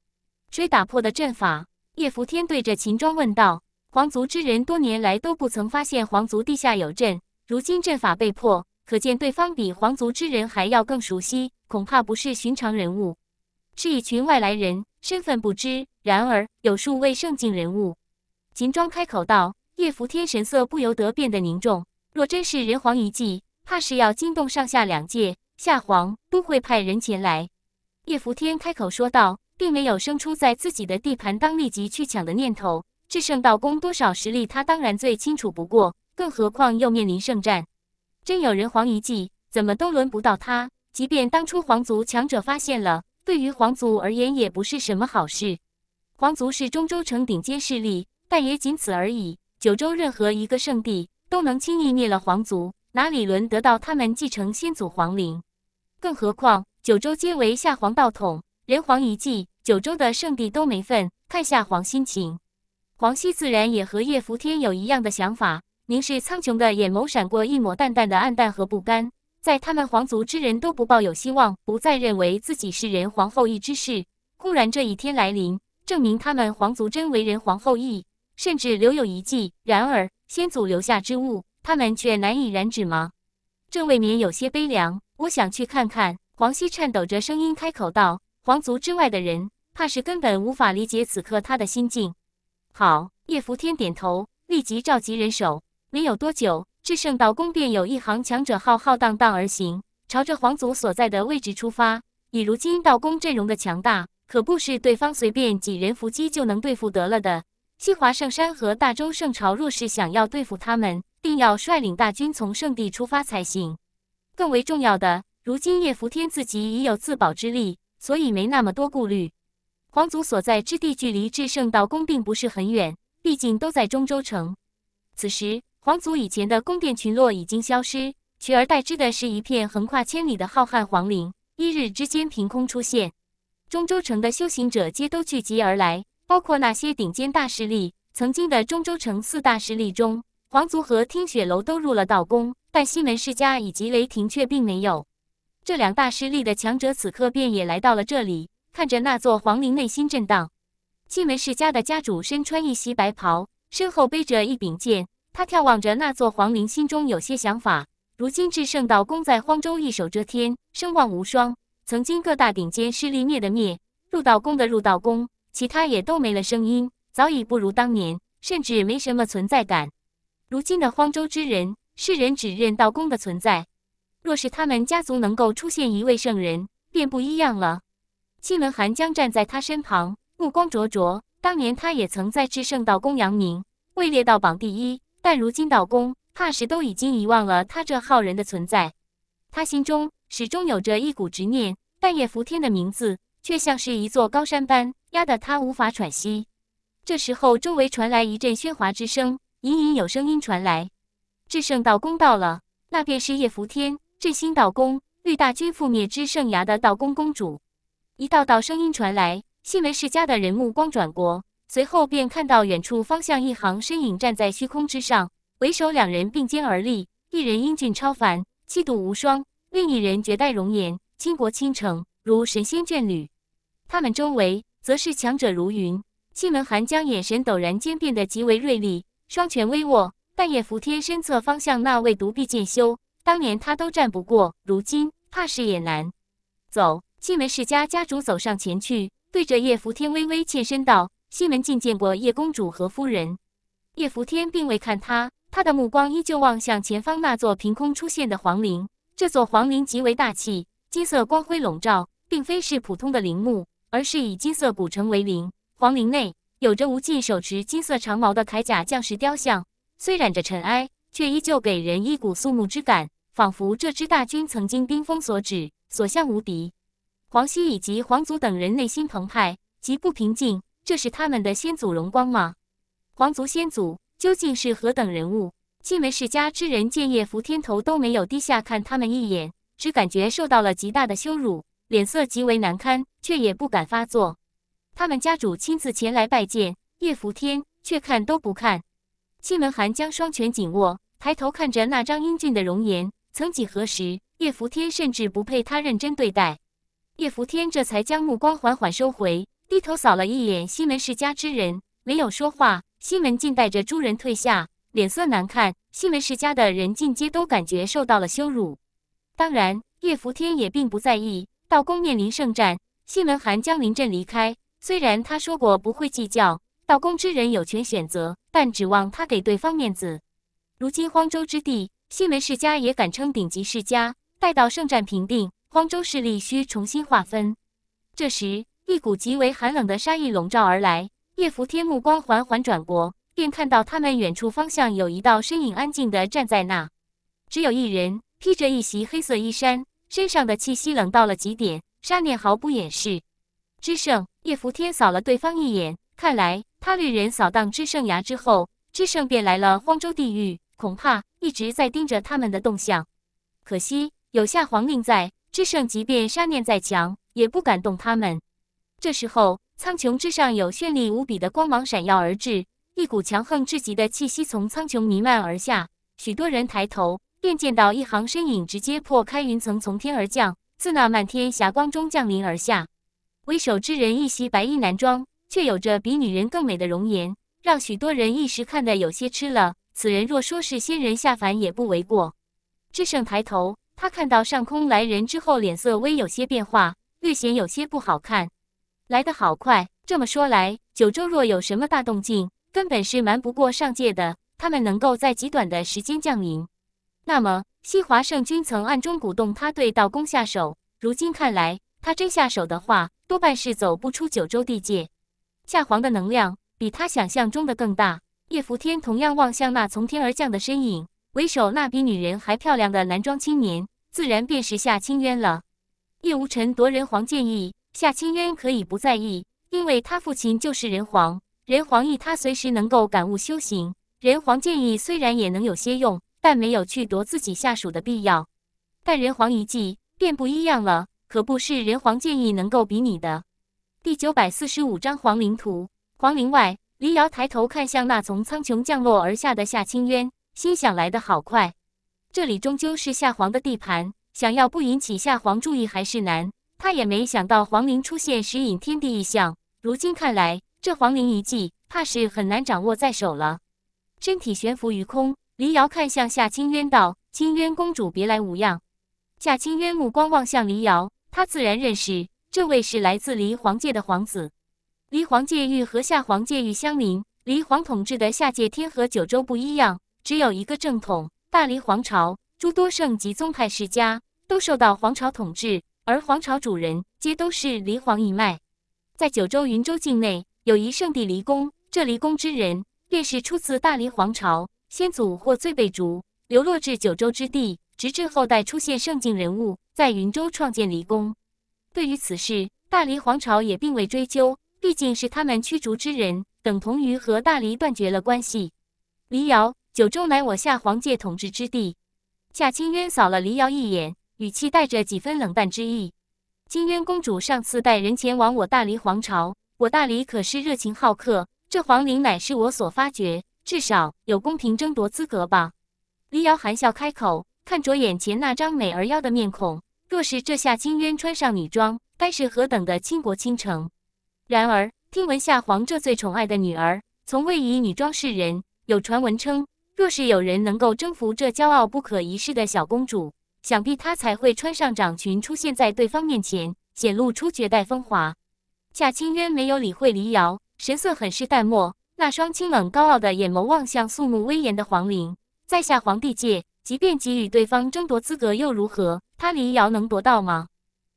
谁打破的阵法？叶伏天对着秦庄问道：“皇族之人多年来都不曾发现皇族地下有阵，如今阵法被破，可见对方比皇族之人还要更熟悉，恐怕不是寻常人物，是一群外来人，身份不知。然而有数位圣境人物。”秦庄开口道。叶伏天神色不由得变得凝重。若真是人皇一计，怕是要惊动上下两界，夏皇都会派人前来。叶伏天开口说道。并没有生出在自己的地盘当立即去抢的念头。至圣道宫多少实力，他当然最清楚不过。更何况又面临圣战，真有人皇遗计，怎么都轮不到他。即便当初皇族强者发现了，对于皇族而言也不是什么好事。皇族是中州城顶尖势力，但也仅此而已。九州任何一个圣地都能轻易灭了皇族，哪里轮得到他们继承先祖皇陵？更何况九州皆为下皇道统。人皇遗迹，九州的圣地都没份。看下皇心情，皇熙自然也和叶福天有一样的想法。凝视苍穹的眼眸闪过一抹淡淡的暗淡和不甘。在他们皇族之人都不抱有希望，不再认为自己是人皇后裔之事，忽然这一天来临，证明他们皇族真为人皇后裔，甚至留有遗迹。然而先祖留下之物，他们却难以染指吗？这未免有些悲凉。我想去看看。黄熙颤抖着声音开口道。皇族之外的人，怕是根本无法理解此刻他的心境。好，叶福天点头，立即召集人手。没有多久，至圣道宫便有一行强者浩浩荡荡而行，朝着皇族所在的位置出发。以如今道宫阵容的强大，可不是对方随便几人伏击就能对付得了的。西华圣山和大周圣朝若是想要对付他们，定要率领大军从圣地出发才行。更为重要的，如今叶福天自己已有自保之力。所以没那么多顾虑。皇族所在之地距离至圣道宫并不是很远，毕竟都在中州城。此时，皇族以前的宫殿群落已经消失，取而代之的是一片横跨千里的浩瀚皇陵，一日之间凭空出现。中州城的修行者皆都聚集而来，包括那些顶尖大势力。曾经的中州城四大势力中，皇族和听雪楼都入了道宫，但西门世家以及雷霆却并没有。这两大势力的强者此刻便也来到了这里，看着那座皇陵，内心震荡。金门世家的家主身穿一袭白袍，身后背着一柄剑，他眺望着那座皇陵，心中有些想法。如今至圣道公在荒州一手遮天，声望无双，曾经各大顶尖势力灭的灭，入道宫的入道宫，其他也都没了声音，早已不如当年，甚至没什么存在感。如今的荒州之人，世人只认道公的存在。若是他们家族能够出现一位圣人，便不一样了。青文寒将站在他身旁，目光灼灼。当年他也曾在至圣道公扬名，位列道榜第一，但如今道公怕是都已经遗忘了他这号人的存在。他心中始终有着一股执念，但叶福天的名字却像是一座高山般压得他无法喘息。这时候，周围传来一阵喧哗之声，隐隐有声音传来：“至圣道公到了，那便是叶福天。”振兴岛宫绿大军覆灭之圣崖的岛宫公主，一道道声音传来。西门世家的人目光转过，随后便看到远处方向一行身影站在虚空之上，为首两人并肩而立，一人英俊超凡，气度无双；另一人绝代容颜，倾国倾城，如神仙眷侣。他们周围则是强者如云。西门寒将眼神陡然间变得极为锐利，双拳微握，但也伏贴身侧方向那位独臂剑修。当年他都战不过，如今怕是也难。走，西门世家家主走上前去，对着叶福天微微欠身道：“西门进见过叶公主和夫人。”叶福天并未看他，他的目光依旧望向前方那座凭空出现的皇陵。这座皇陵极为大气，金色光辉笼罩，并非是普通的陵墓，而是以金色古城为陵。皇陵内有着无尽手持金色长矛的铠甲将士雕像，虽染着尘埃，却依旧给人一股肃穆之感。仿佛这支大军曾经冰封所指，所向无敌。黄熙以及皇族等人内心澎湃，极不平静。这是他们的先祖荣光吗？皇族先祖究竟是何等人物？气门世家之人见叶福天头都没有低下看他们一眼，只感觉受到了极大的羞辱，脸色极为难堪，却也不敢发作。他们家主亲自前来拜见叶福天，却看都不看。气门寒将双拳紧握，抬头看着那张英俊的容颜。曾几何时，叶伏天甚至不配他认真对待。叶伏天这才将目光缓缓收回，低头扫了一眼西门世家之人，没有说话。西门进带着诸人退下，脸色难看。西门世家的人进皆都感觉受到了羞辱。当然，叶伏天也并不在意。道公面临圣战，西门寒将临阵离开。虽然他说过不会计较，道公之人有权选择，但指望他给对方面子，如今荒州之地。西门世家也敢称顶级世家。待到圣战平定，荒州势力需重新划分。这时，一股极为寒冷的杀意笼罩而来。叶伏天目光缓缓转过，便看到他们远处方向有一道身影安静地站在那。只有一人，披着一袭黑色衣衫，身上的气息冷到了极点，杀念毫不掩饰。知圣，叶伏天扫了对方一眼，看来他绿人扫荡知圣崖之后，知圣便来了荒州地狱，恐怕。一直在盯着他们的动向，可惜有夏皇令在，智圣即便杀念再强，也不敢动他们。这时候，苍穹之上有绚丽无比的光芒闪耀而至，一股强横至极的气息从苍穹弥漫而下。许多人抬头，便见到一行身影直接破开云层，从天而降，自那漫天霞光中降临而下。为首之人一袭白衣男装，却有着比女人更美的容颜，让许多人一时看得有些痴了。此人若说是仙人下凡，也不为过。智胜抬头，他看到上空来人之后，脸色微有些变化，略显有些不好看。来得好快！这么说来，九州若有什么大动静，根本是瞒不过上界的。他们能够在极短的时间降临，那么西华圣君曾暗中鼓动他对道宫下手，如今看来，他真下手的话，多半是走不出九州地界。夏皇的能量比他想象中的更大。叶伏天同样望向那从天而降的身影，为首那比女人还漂亮的男装青年，自然便是夏清渊了。叶无尘夺人皇剑意，夏清渊可以不在意，因为他父亲就是人皇，人皇意他随时能够感悟修行。人皇剑意虽然也能有些用，但没有去夺自己下属的必要。但人皇一计便不一样了，可不是人皇剑意能够比拟的。第九百四十五章黄陵图，黄陵外。黎瑶抬头看向那从苍穹降落而下的夏清渊，心想来得好快。这里终究是夏皇的地盘，想要不引起夏皇注意还是难。他也没想到皇陵出现时引天地异象，如今看来，这皇陵遗迹怕是很难掌握在手了。身体悬浮于空，黎瑶看向夏清渊道：“清渊公主，别来无恙。”夏清渊目光望向黎瑶，他自然认识，这位是来自黎皇界的皇子。离皇界域和下皇界域相邻。离皇统治的下界天和九州不一样，只有一个正统大离皇朝，诸多圣级宗派世家都受到皇朝统治，而皇朝主人皆都是离皇一脉。在九州云州境内有一圣地离宫，这离宫之人便是出自大离皇朝，先祖或最辈族流落至九州之地，直至后代出现圣境人物，在云州创建离宫。对于此事，大离皇朝也并未追究。毕竟是他们驱逐之人，等同于和大黎断绝了关系。黎瑶，九州乃我夏皇界统治之地。夏青渊扫了黎瑶一眼，语气带着几分冷淡之意。青渊公主上次带人前往我大黎皇朝，我大黎可是热情好客。这皇陵乃是我所发掘，至少有公平争夺资格吧。黎瑶含笑开口，看着眼前那张美而妖的面孔，若是这夏青渊穿上女装，该是何等的倾国倾城。然而，听闻夏皇这最宠爱的女儿从未以女装示人。有传闻称，若是有人能够征服这骄傲不可一世的小公主，想必她才会穿上长裙出现在对方面前，显露出绝代风华。夏清渊没有理会黎瑶，神色很是淡漠，那双清冷高傲的眼眸望向肃穆威严的皇陵。在下皇帝界，即便给予对方争夺资格又如何？他黎瑶能夺到吗？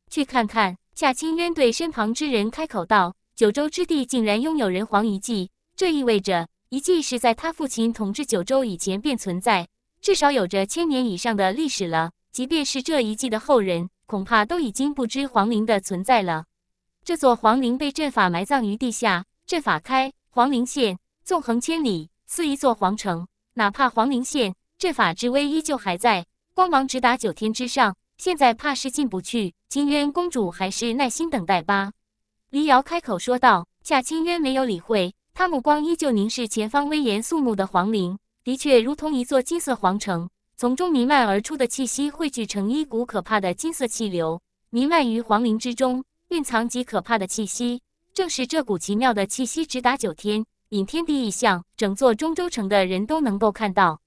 去看看。夏清渊对身旁之人开口道。九州之地竟然拥有人皇遗迹，这意味着遗迹是在他父亲统治九州以前便存在，至少有着千年以上的历史了。即便是这一迹的后人，恐怕都已经不知皇陵的存在了。这座皇陵被阵法埋葬于地下，阵法开，皇陵现，纵横千里，似一座皇城。哪怕皇陵现，阵法之威依旧还在，光芒直达九天之上。现在怕是进不去，金渊公主还是耐心等待吧。黎瑶开口说道，夏清渊没有理会他，目光依旧凝视前方。威严肃穆的皇陵，的确如同一座金色皇城，从中弥漫而出的气息汇聚成一股可怕的金色气流，弥漫于皇陵之中，蕴藏极可怕的气息。正是这股奇妙的气息，直达九天，引天地异象，整座中州城的人都能够看到。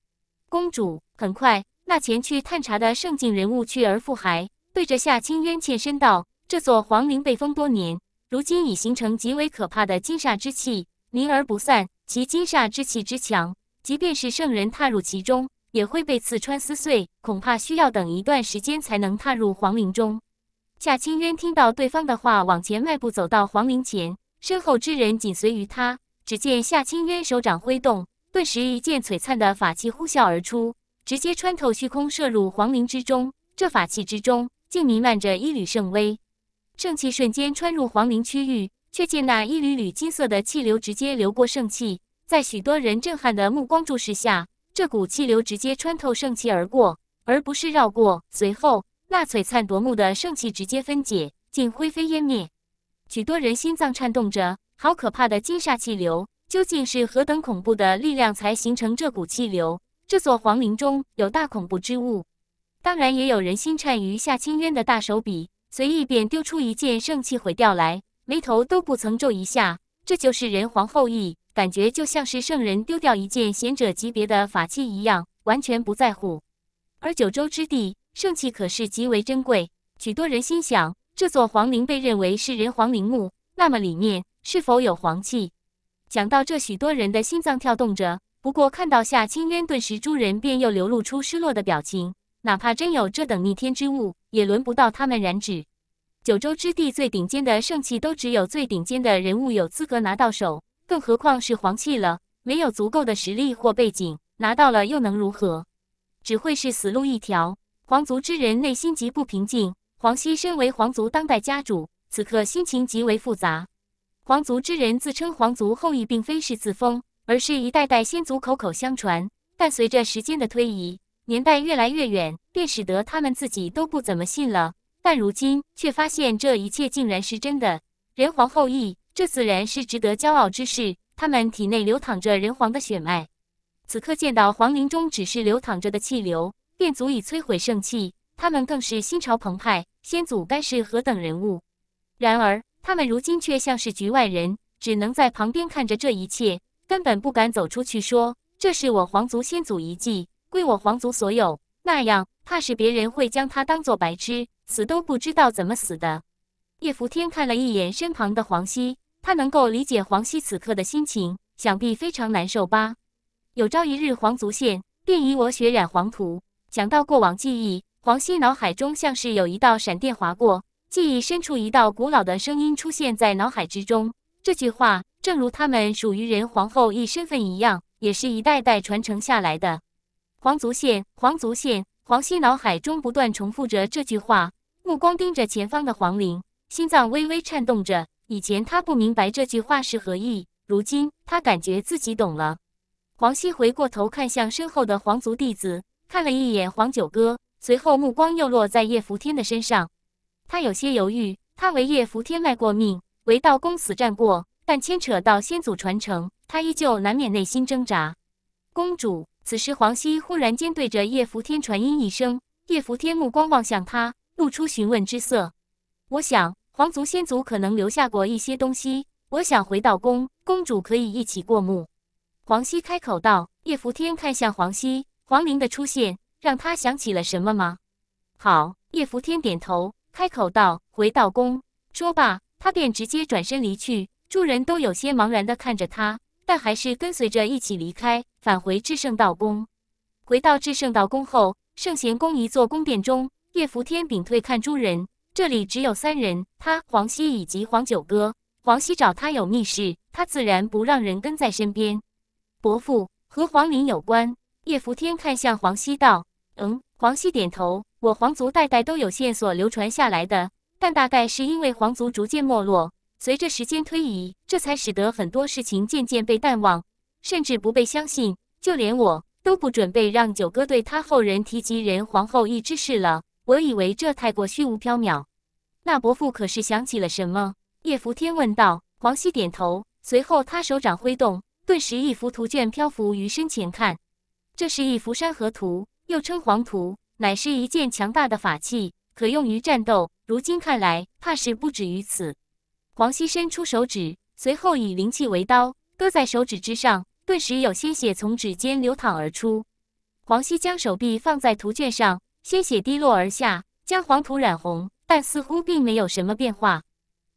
公主很快，那前去探查的圣境人物去而复还，对着夏清渊欠身道：“这座皇陵被封多年。”如今已形成极为可怕的金煞之气，凝而不散。其金煞之气之强，即便是圣人踏入其中，也会被刺穿撕碎。恐怕需要等一段时间才能踏入皇陵中。夏清渊听到对方的话，往前迈步走到皇陵前，身后之人紧随于他。只见夏清渊手掌挥动，顿时一件璀璨的法器呼啸而出，直接穿透虚空射入皇陵之中。这法器之中，竟弥漫着一缕圣威。圣气瞬间穿入皇陵区域，却见那一缕缕金色的气流直接流过圣气，在许多人震撼的目光注视下，这股气流直接穿透圣气而过，而不是绕过。随后，那璀璨夺目的圣气直接分解，竟灰飞烟灭。许多人心脏颤动着，好可怕的金煞气流，究竟是何等恐怖的力量才形成这股气流？这座皇陵中有大恐怖之物，当然也有人心颤于夏清渊的大手笔。随意便丢出一件圣器毁掉来，眉头都不曾皱一下。这就是人皇后裔，感觉就像是圣人丢掉一件贤者级别的法器一样，完全不在乎。而九州之地，圣器可是极为珍贵，许多人心想，这座皇陵被认为是人皇陵墓，那么里面是否有皇器？讲到这，许多人的心脏跳动着。不过看到夏清渊，顿时诸人便又流露出失落的表情。哪怕真有这等逆天之物，也轮不到他们染指。九州之地最顶尖的圣器，都只有最顶尖的人物有资格拿到手，更何况是皇器了？没有足够的实力或背景，拿到了又能如何？只会是死路一条。皇族之人内心极不平静。皇熙身为皇族当代家主，此刻心情极为复杂。皇族之人自称皇族后裔，并非是自封，而是一代代先祖口口相传。但随着时间的推移，年代越来越远，便使得他们自己都不怎么信了。但如今却发现这一切竟然是真的。人皇后裔，这自然是值得骄傲之事。他们体内流淌着人皇的血脉，此刻见到皇陵中只是流淌着的气流，便足以摧毁圣器。他们更是心潮澎湃，先祖该是何等人物？然而他们如今却像是局外人，只能在旁边看着这一切，根本不敢走出去说：“这是我皇族先祖遗迹。”归我皇族所有，那样怕是别人会将他当做白痴，死都不知道怎么死的。叶拂天看了一眼身旁的黄熙，他能够理解黄熙此刻的心情，想必非常难受吧。有朝一日皇族现，便以我血染黄土。讲到过往记忆，黄熙脑海中像是有一道闪电划过，记忆深处一道古老的声音出现在脑海之中。这句话，正如他们属于人皇后一身份一样，也是一代代传承下来的。皇族线，皇族线，黄熙脑海中不断重复着这句话，目光盯着前方的皇陵，心脏微微颤动着。以前他不明白这句话是何意，如今他感觉自己懂了。黄熙回过头看向身后的皇族弟子，看了一眼黄九哥，随后目光又落在叶福天的身上。他有些犹豫，他为叶福天卖过命，为道公死战过，但牵扯到先祖传承，他依旧难免内心挣扎。公主。此时，黄熙忽然间对着叶福天传音一声。叶福天目光望向他，露出询问之色。我想，皇族先祖可能留下过一些东西。我想回到宫，公主可以一起过目。黄熙开口道。叶福天看向黄熙，黄陵的出现让他想起了什么吗？好，叶福天点头，开口道：“回到宫。”说罢，他便直接转身离去。众人都有些茫然地看着他。但还是跟随着一起离开，返回至圣道宫。回到至圣道宫后，圣贤宫一座宫殿中，叶伏天屏退看诸人，这里只有三人：他、黄熙以及黄九哥。黄熙找他有密事，他自然不让人跟在身边。伯父和黄陵有关。叶伏天看向黄熙道：“嗯。”黄熙点头：“我皇族代代都有线索流传下来的，但大概是因为皇族逐渐没落。”随着时间推移，这才使得很多事情渐渐被淡忘，甚至不被相信。就连我都不准备让九哥对他后人提及仁皇后一之事了。我以为这太过虚无缥缈。那伯父可是想起了什么？叶拂天问道。黄熙点头，随后他手掌挥动，顿时一幅图卷漂浮于身前。看，这是一幅山河图，又称黄图，乃是一件强大的法器，可用于战斗。如今看来，怕是不止于此。黄熙伸出手指，随后以灵气为刀，割在手指之上，顿时有鲜血从指尖流淌而出。黄熙将手臂放在图卷上，鲜血滴落而下，将黄土染红，但似乎并没有什么变化。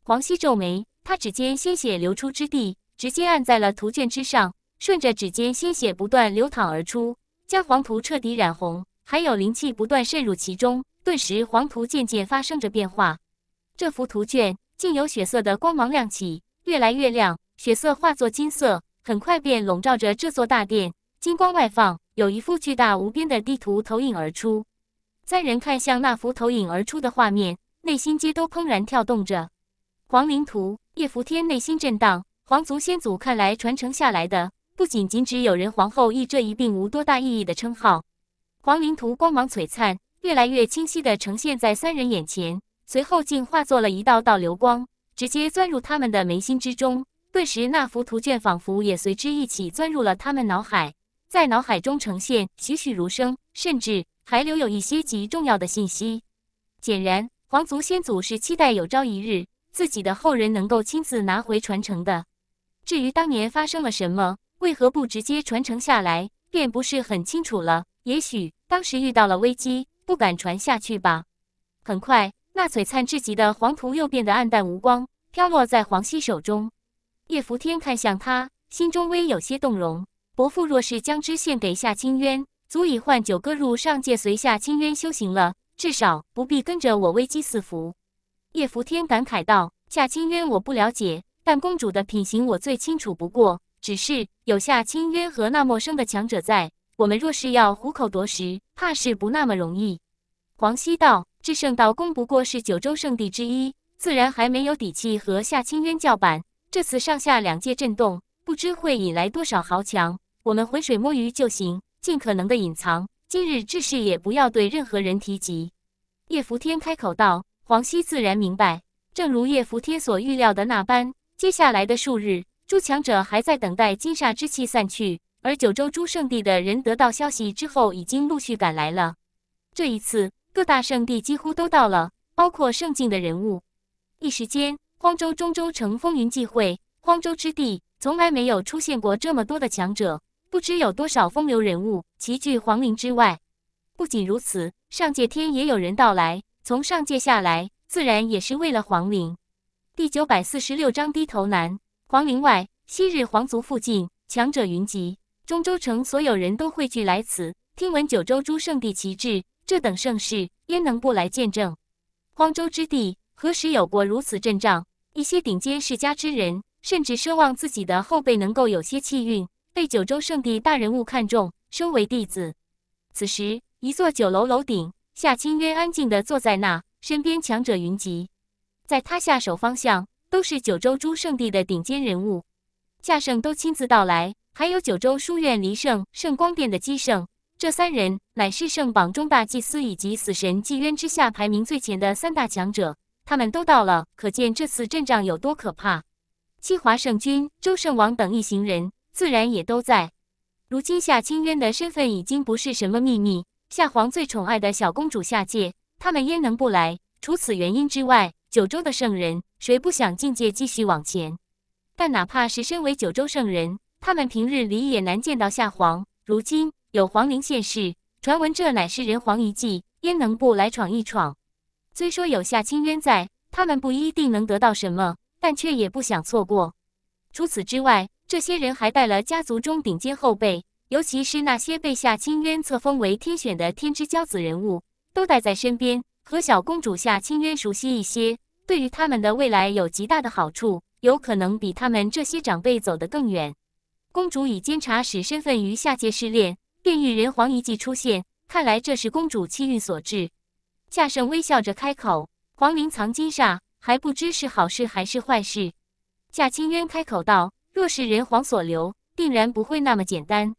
黄熙皱眉，他指尖鲜血流出之地，直接按在了图卷之上，顺着指尖鲜血不断流淌而出，将黄土彻底染红，还有灵气不断渗入其中，顿时黄土渐渐发生着变化。这幅图卷。竟有血色的光芒亮起，越来越亮，血色化作金色，很快便笼罩着这座大殿。金光外放，有一幅巨大无边的地图投影而出。三人看向那幅投影而出的画面，内心皆都怦然跳动着。皇陵图，叶伏天内心震荡。皇族先祖看来传承下来的，不仅仅只有人皇后裔这一并无多大意义的称号。皇陵图光芒璀璨，越来越清晰地呈现在三人眼前。随后竟化作了一道道流光，直接钻入他们的眉心之中。顿时，那幅图卷仿佛也随之一起钻入了他们脑海，在脑海中呈现栩栩如生，甚至还留有一些极重要的信息。显然，皇族先祖是期待有朝一日自己的后人能够亲自拿回传承的。至于当年发生了什么，为何不直接传承下来，便不是很清楚了。也许当时遇到了危机，不敢传下去吧。很快。那璀璨至极的黄图又变得暗淡无光，飘落在黄熙手中。叶伏天看向他，心中微有些动容。伯父若是将之献给夏清渊，足以换九歌入上界随夏清渊修行了，至少不必跟着我危机四伏。叶伏天感慨道：“夏清渊我不了解，但公主的品行我最清楚不过。只是有夏清渊和那陌生的强者在，我们若是要虎口夺食，怕是不那么容易。”黄熙道。至圣道宫不过是九州圣地之一，自然还没有底气和夏清渊叫板。这次上下两界震动，不知会引来多少豪强，我们浑水摸鱼就行，尽可能的隐藏。今日之事也不要对任何人提及。”叶福天开口道。黄熙自然明白，正如叶福天所预料的那般，接下来的数日，诸强者还在等待金煞之气散去，而九州诸圣地的人得到消息之后，已经陆续赶来了。这一次。各大圣地几乎都到了，包括圣境的人物。一时间，荒州中州城风云际会，荒州之地从来没有出现过这么多的强者，不知有多少风流人物齐聚皇陵之外。不仅如此，上界天也有人到来，从上界下来，自然也是为了皇陵。第九百四十六章低头男。皇陵外，昔日皇族附近强者云集，中州城所有人都汇聚来此，听闻九州诸圣地旗帜这等盛世，焉能不来见证？荒州之地，何时有过如此阵仗？一些顶尖世家之人，甚至奢望自己的后辈能够有些气运，被九州圣地大人物看中，收为弟子。此时，一座酒楼楼顶，夏清渊安静地坐在那，身边强者云集，在他下手方向，都是九州诸圣地的顶尖人物，夏圣都亲自到来，还有九州书院黎圣、圣光殿的姬圣。这三人乃是圣榜中大祭司以及死神祭渊之下排名最前的三大强者，他们都到了，可见这次阵仗有多可怕。七华圣君、周圣王等一行人自然也都在。如今夏清渊的身份已经不是什么秘密，夏皇最宠爱的小公主下界，他们焉能不来？除此原因之外，九州的圣人谁不想境界继续往前？但哪怕是身为九州圣人，他们平日里也难见到夏皇，如今。有皇陵现世，传闻这乃是人皇遗迹，焉能不来闯一闯？虽说有夏清渊在，他们不一定能得到什么，但却也不想错过。除此之外，这些人还带了家族中顶尖后辈，尤其是那些被夏清渊册封为天选的天之骄子人物，都带在身边，和小公主夏清渊熟悉一些，对于他们的未来有极大的好处，有可能比他们这些长辈走得更远。公主以监察使身份于下界试炼。便遇人皇遗迹出现，看来这是公主气运所致。夏盛微笑着开口：“皇陵藏金煞，还不知是好事还是坏事。”夏清渊开口道：“若是人皇所留，定然不会那么简单。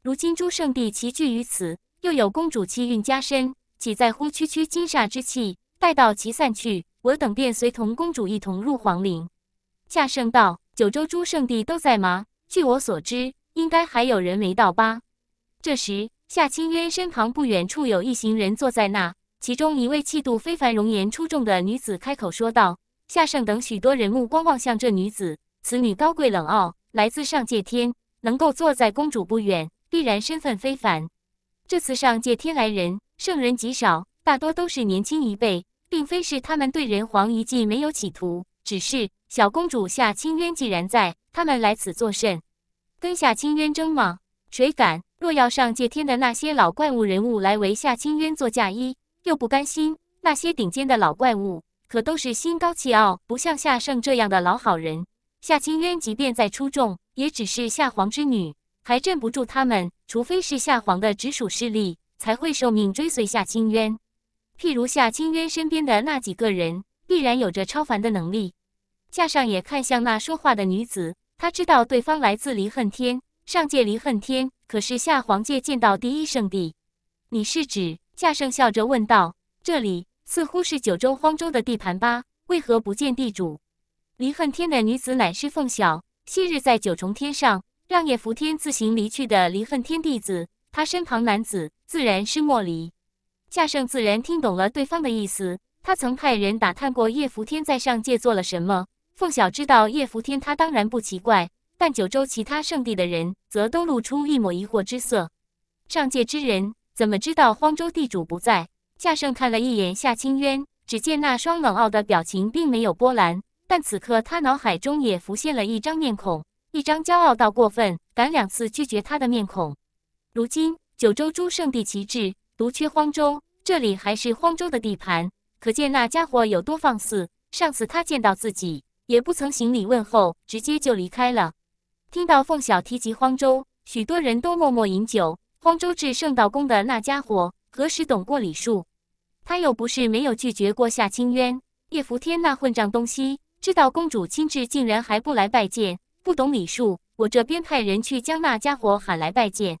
如今诸圣地齐聚于此，又有公主气运加身，岂在乎区区金煞之气？待到其散去，我等便随同公主一同入皇陵。”夏盛道：“九州诸圣地都在吗？据我所知，应该还有人没到吧。”这时，夏清渊身旁不远处有一行人坐在那，其中一位气度非凡、容颜出众的女子开口说道：“夏盛等许多人目光望向这女子，此女高贵冷傲，来自上界天，能够坐在公主不远，必然身份非凡。这次上界天来人，圣人极少，大多都是年轻一辈，并非是他们对人皇遗迹没有企图，只是小公主夏清渊既然在，他们来此作甚？跟夏清渊争吗？谁敢？”若要上界天的那些老怪物人物来为夏清渊做嫁衣，又不甘心。那些顶尖的老怪物可都是心高气傲，不像夏盛这样的老好人。夏清渊即便再出众，也只是夏皇之女，还镇不住他们。除非是夏皇的直属势力，才会受命追随夏清渊。譬如夏清渊身边的那几个人，必然有着超凡的能力。夏上也看向那说话的女子，他知道对方来自离恨天。上界离恨天可是下黄界见到第一圣地，你是指？夏圣笑着问道：“这里似乎是九州荒州的地盘吧？为何不见地主？”离恨天的女子乃是凤晓，昔日在九重天上让叶拂天自行离去的离恨天弟子。他身旁男子自然是莫离。夏圣自然听懂了对方的意思，他曾派人打探过叶拂天在上界做了什么。凤晓知道叶拂天，他当然不奇怪。但九州其他圣地的人则都露出一抹疑惑之色。上界之人怎么知道荒州地主不在？夏盛看了一眼夏清渊，只见那双冷傲的表情并没有波澜，但此刻他脑海中也浮现了一张面孔，一张骄傲到过分、敢两次拒绝他的面孔。如今九州诸圣地旗帜独缺荒州，这里还是荒州的地盘，可见那家伙有多放肆。上次他见到自己，也不曾行礼问候，直接就离开了。听到凤晓提及荒州，许多人都默默饮酒。荒州至圣道宫的那家伙何时懂过礼数？他又不是没有拒绝过夏清渊、叶扶天那混账东西。知道公主亲至，竟然还不来拜见，不懂礼数。我这边派人去将那家伙喊来拜见。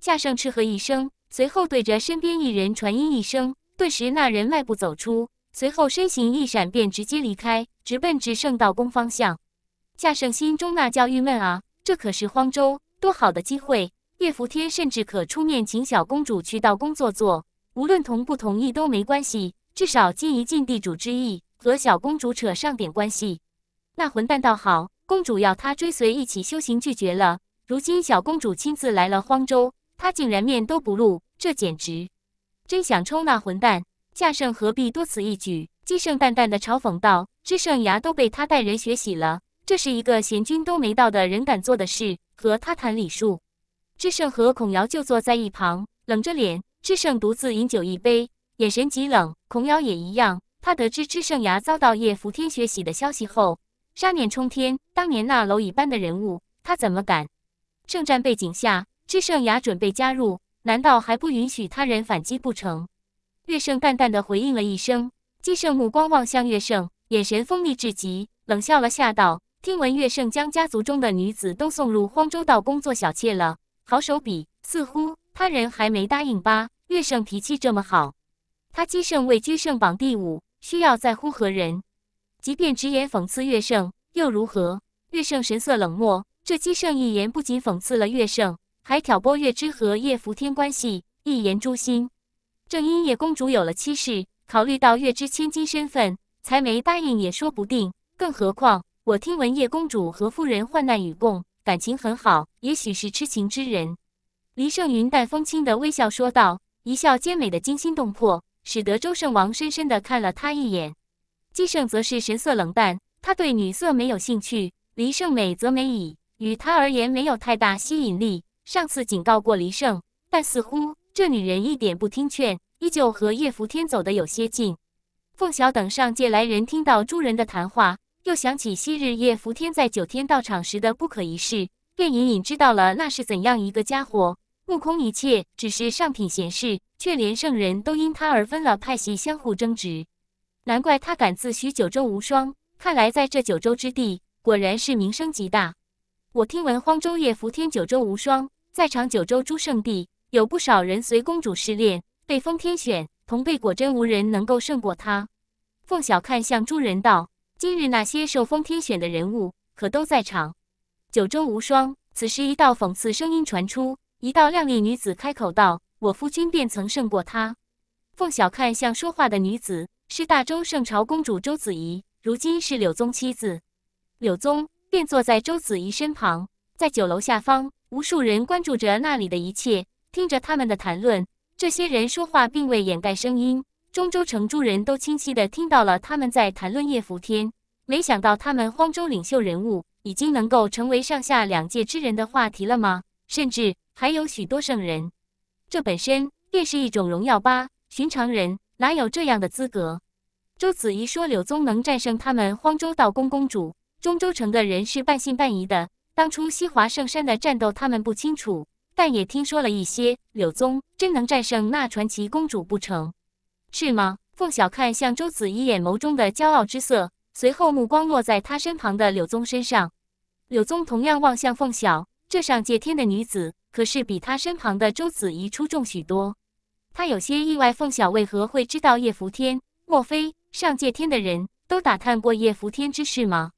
夏盛斥喝一声，随后对着身边一人传音一声，顿时那人迈步走出，随后身形一闪便直接离开，直奔至圣道宫方向。夏盛心中那叫郁闷啊！这可是荒州，多好的机会！叶福天甚至可出面请小公主去到宫坐做，无论同不同意都没关系，至少尽一尽地主之谊，和小公主扯上点关系。那混蛋倒好，公主要他追随一起修行，拒绝了。如今小公主亲自来了荒州，他竟然面都不露，这简直……真想抽那混蛋！架圣何必多此一举？姬胜淡淡的嘲讽道：“知圣牙都被他带人血洗了。”这是一个贤君都没到的人敢做的事，和他谈礼数。智胜和孔瑶就坐在一旁，冷着脸。智胜独自饮酒一杯，眼神极冷。孔瑶也一样。他得知智胜牙遭到叶伏天血洗的消息后，杀念冲天。当年那蝼蚁般的人物，他怎么敢？圣战背景下，智胜牙准备加入，难道还不允许他人反击不成？月胜淡淡的回应了一声。姬胜目光望向月胜，眼神锋利至极，冷笑了下，道。听闻岳圣将家族中的女子都送入荒州道工作小妾了，好手笔！似乎他人还没答应吧？岳圣脾气这么好，他姬胜位居圣榜第五，需要在乎何人？即便直言讽刺岳圣，又如何？岳圣神色冷漠，这姬胜一言不仅讽刺了岳圣，还挑拨岳之和叶福天关系，一言诛心。正因叶公主有了妻室，考虑到月之千金身份，才没答应也说不定。更何况。我听闻叶公主和夫人患难与共，感情很好，也许是痴情之人。黎圣云淡风轻的微笑说道，一笑皆美的惊心动魄，使得周圣王深深的看了他一眼。姬胜则是神色冷淡，他对女色没有兴趣。黎圣美则没矣，与他而言没有太大吸引力。上次警告过黎圣，但似乎这女人一点不听劝，依旧和叶福天走得有些近。凤晓等上界来人听到诸人的谈话。又想起昔日叶伏天在九天道场时的不可一世，便隐隐知道了那是怎样一个家伙。目空一切，只是上品贤士，却连圣人都因他而分了派系，相互争执。难怪他敢自诩九州无双。看来在这九州之地，果然是名声极大。我听闻荒州叶伏天九州无双，在场九州诸圣地有不少人随公主试炼，被封天选，同辈果真无人能够胜过他。凤晓看向诸人道。今日那些受封天选的人物，可都在场。九州无双，此时一道讽刺声音传出，一道靓丽女子开口道：“我夫君便曾胜过她。”凤晓看向说话的女子，是大周圣朝公主周子仪，如今是柳宗妻子。柳宗便坐在周子仪身旁，在酒楼下方，无数人关注着那里的一切，听着他们的谈论。这些人说话并未掩盖声音。中州城诸人都清晰的听到了，他们在谈论叶福天。没想到他们荒州领袖人物已经能够成为上下两界之人的话题了吗？甚至还有许多圣人，这本身便是一种荣耀吧。寻常人哪有这样的资格？周子怡说：“柳宗能战胜他们荒州道宫公主。”中州城的人是半信半疑的。当初西华圣山的战斗他们不清楚，但也听说了一些。柳宗真能战胜那传奇公主不成？是吗？凤晓看向周子怡眼眸中的骄傲之色，随后目光落在他身旁的柳宗身上。柳宗同样望向凤晓，这上界天的女子可是比他身旁的周子怡出众许多。他有些意外凤晓为何会知道叶拂天，莫非上界天的人都打探过叶拂天之事吗？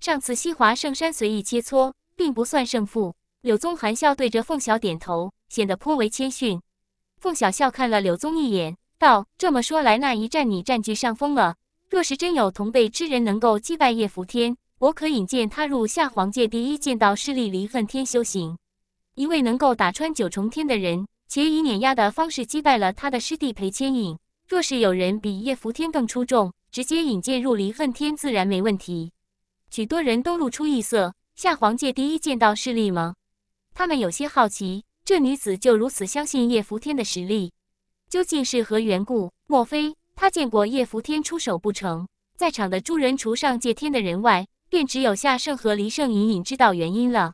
上次西华圣山随意切磋，并不算胜负。柳宗含笑对着凤晓点头，显得颇为谦逊。凤晓笑看了柳宗一眼。道：“这么说来，那一战你占据上风了。若是真有同辈之人能够击败叶福天，我可引荐他入下黄界第一剑道势力离恨天修行。一位能够打穿九重天的人，且以碾压的方式击败了他的师弟裴千影。若是有人比叶福天更出众，直接引荐入离恨天自然没问题。”许多人都露出异色。下黄界第一剑道势力吗？他们有些好奇，这女子就如此相信叶福天的实力？究竟是何缘故？莫非他见过叶福天出手不成？在场的诸人除上界天的人外，便只有夏盛和黎圣隐隐知道原因了。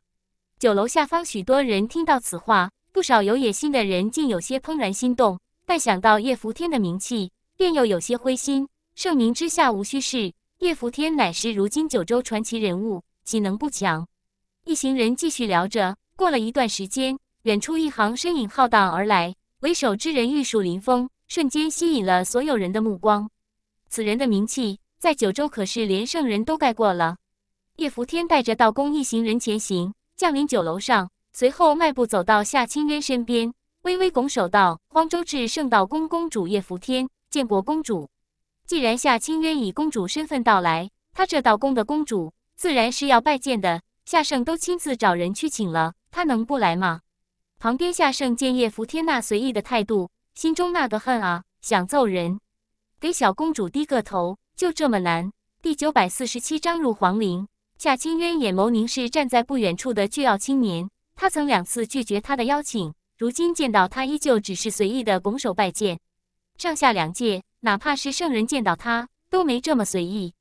酒楼下方，许多人听到此话，不少有野心的人竟有些怦然心动，但想到叶福天的名气，便又有些灰心。盛名之下无虚事，叶福天乃是如今九州传奇人物，岂能不强？一行人继续聊着，过了一段时间，远处一行身影浩荡而来。为首之人玉树临风，瞬间吸引了所有人的目光。此人的名气在九州可是连圣人都盖过了。叶扶天带着道宫一行人前行，降临酒楼上，随后迈步走到夏清渊身边，微微拱手道：“荒州至圣道宫公主叶扶天，见过公主。既然夏清渊以公主身份到来，他这道宫的公主自然是要拜见的。夏圣都亲自找人去请了，他能不来吗？”旁边，夏盛见叶福天那随意的态度，心中那个恨啊，想揍人。给小公主低个头，就这么难。第九百四十七章入皇陵。夏清渊眼眸凝视站在不远处的巨傲青年，他曾两次拒绝他的邀请，如今见到他，依旧只是随意的拱手拜见。上下两界，哪怕是圣人见到他，都没这么随意。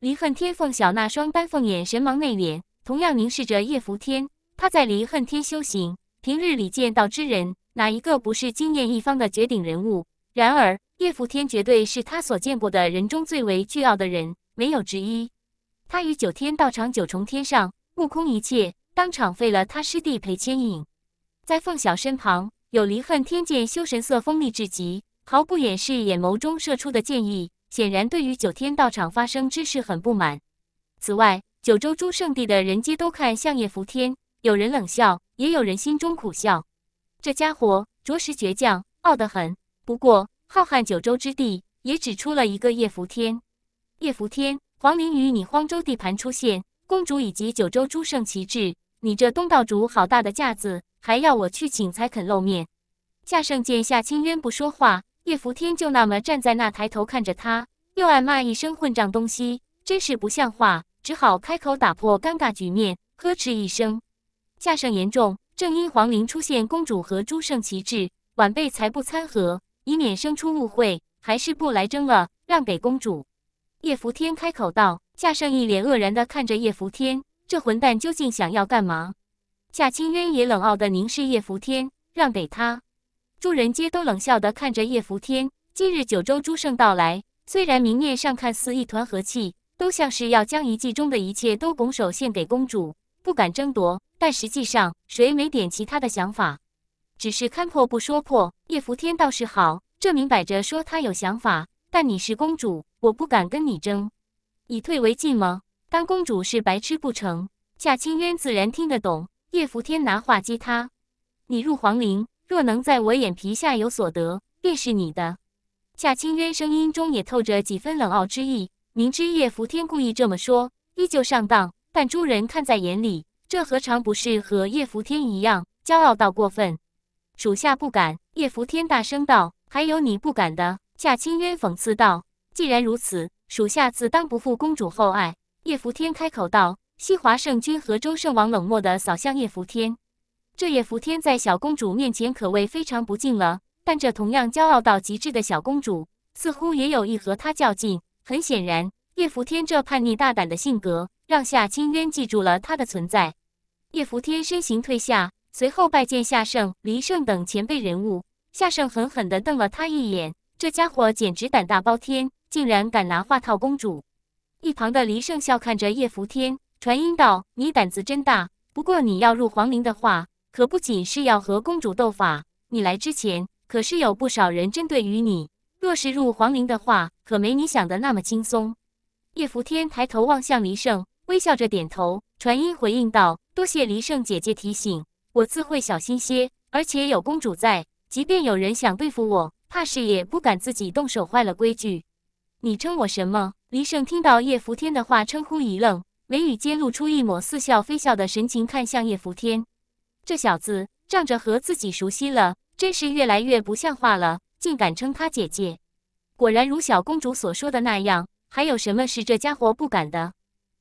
离恨天凤晓那双丹凤眼神芒内敛，同样凝视着叶福天。他在离恨天修行。平日里见到之人，哪一个不是惊艳一方的绝顶人物？然而叶伏天绝对是他所见过的人中最为倨傲的人，没有之一。他与九天道场九重天上目空一切，当场废了他师弟裴千影。在凤晓身旁，有离恨天剑修神色锋利至极，毫不掩饰眼眸中射出的剑意，显然对于九天道场发生之事很不满。此外，九州诸圣地的人皆都看向叶伏天，有人冷笑。也有人心中苦笑，这家伙着实倔强，傲得很。不过浩瀚九州之地，也只出了一个叶福天。叶福天，黄陵雨，你荒州地盘出现公主以及九州诸圣旗帜，你这东道主好大的架子，还要我去请才肯露面。夏圣见夏清渊不说话，叶福天就那么站在那，抬头看着他，又暗骂一声混账东西，真是不像话，只好开口打破尴尬局面，呵斥一声。夏圣言重，正因皇陵出现公主和诸圣旗帜，晚辈才不参合，以免生出误会，还是不来争了，让给公主。叶扶天开口道。夏圣一脸愕然地看着叶扶天，这混蛋究竟想要干嘛？夏清渊也冷傲地凝视叶扶天，让给他。诸人皆都冷笑地看着叶扶天，今日九州诸圣到来，虽然明面上看似一团和气，都像是要将遗迹中的一切都拱手献给公主，不敢争夺。但实际上，谁没点其他的想法？只是看破不说破。叶福天倒是好，这明摆着说他有想法。但你是公主，我不敢跟你争，以退为进吗？当公主是白痴不成？夏清渊自然听得懂，叶伏天拿话激他：你入皇陵，若能在我眼皮下有所得，便是你的。夏清渊声音中也透着几分冷傲之意，明知叶伏天故意这么说，依旧上当。但诸人看在眼里。这何尝不是和叶福天一样骄傲到过分？属下不敢。叶福天大声道：“还有你不敢的。”夏清渊讽刺道：“既然如此，属下自当不负公主厚爱。”叶福天开口道。西华圣君和周圣王冷漠地扫向叶福天。这叶福天在小公主面前可谓非常不敬了，但这同样骄傲到极致的小公主似乎也有意和他较劲。很显然，叶福天这叛逆大胆的性格让夏清渊记住了他的存在。叶福天身形退下，随后拜见夏圣、黎圣等前辈人物。夏圣狠狠地瞪了他一眼，这家伙简直胆大包天，竟然敢拿话套公主！一旁的黎圣笑看着叶福天，传音道：“你胆子真大，不过你要入皇陵的话，可不仅是要和公主斗法。你来之前可是有不少人针对于你，若是入皇陵的话，可没你想的那么轻松。”叶福天抬头望向黎圣，微笑着点头，传音回应道。多谢黎胜姐姐提醒，我自会小心些。而且有公主在，即便有人想对付我，怕是也不敢自己动手坏了规矩。你称我什么？黎胜听到叶扶天的话，称呼一愣，眉宇间露出一抹似笑非笑的神情，看向叶扶天。这小子仗着和自己熟悉了，真是越来越不像话了，竟敢称他姐姐。果然如小公主所说的那样，还有什么是这家伙不敢的？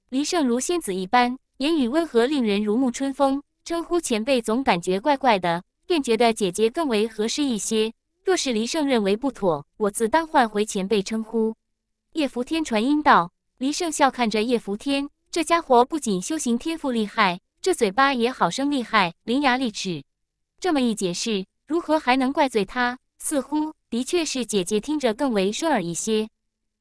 黎胜如仙子一般。言语温和，令人如沐春风。称呼前辈总感觉怪怪的，便觉得姐姐更为合适一些。若是黎胜认为不妥，我自当换回前辈称呼。叶福天传音道。黎胜笑看着叶福天，这家伙不仅修行天赋厉害，这嘴巴也好生厉害，伶牙俐齿。这么一解释，如何还能怪罪他？似乎的确是姐姐听着更为顺耳一些。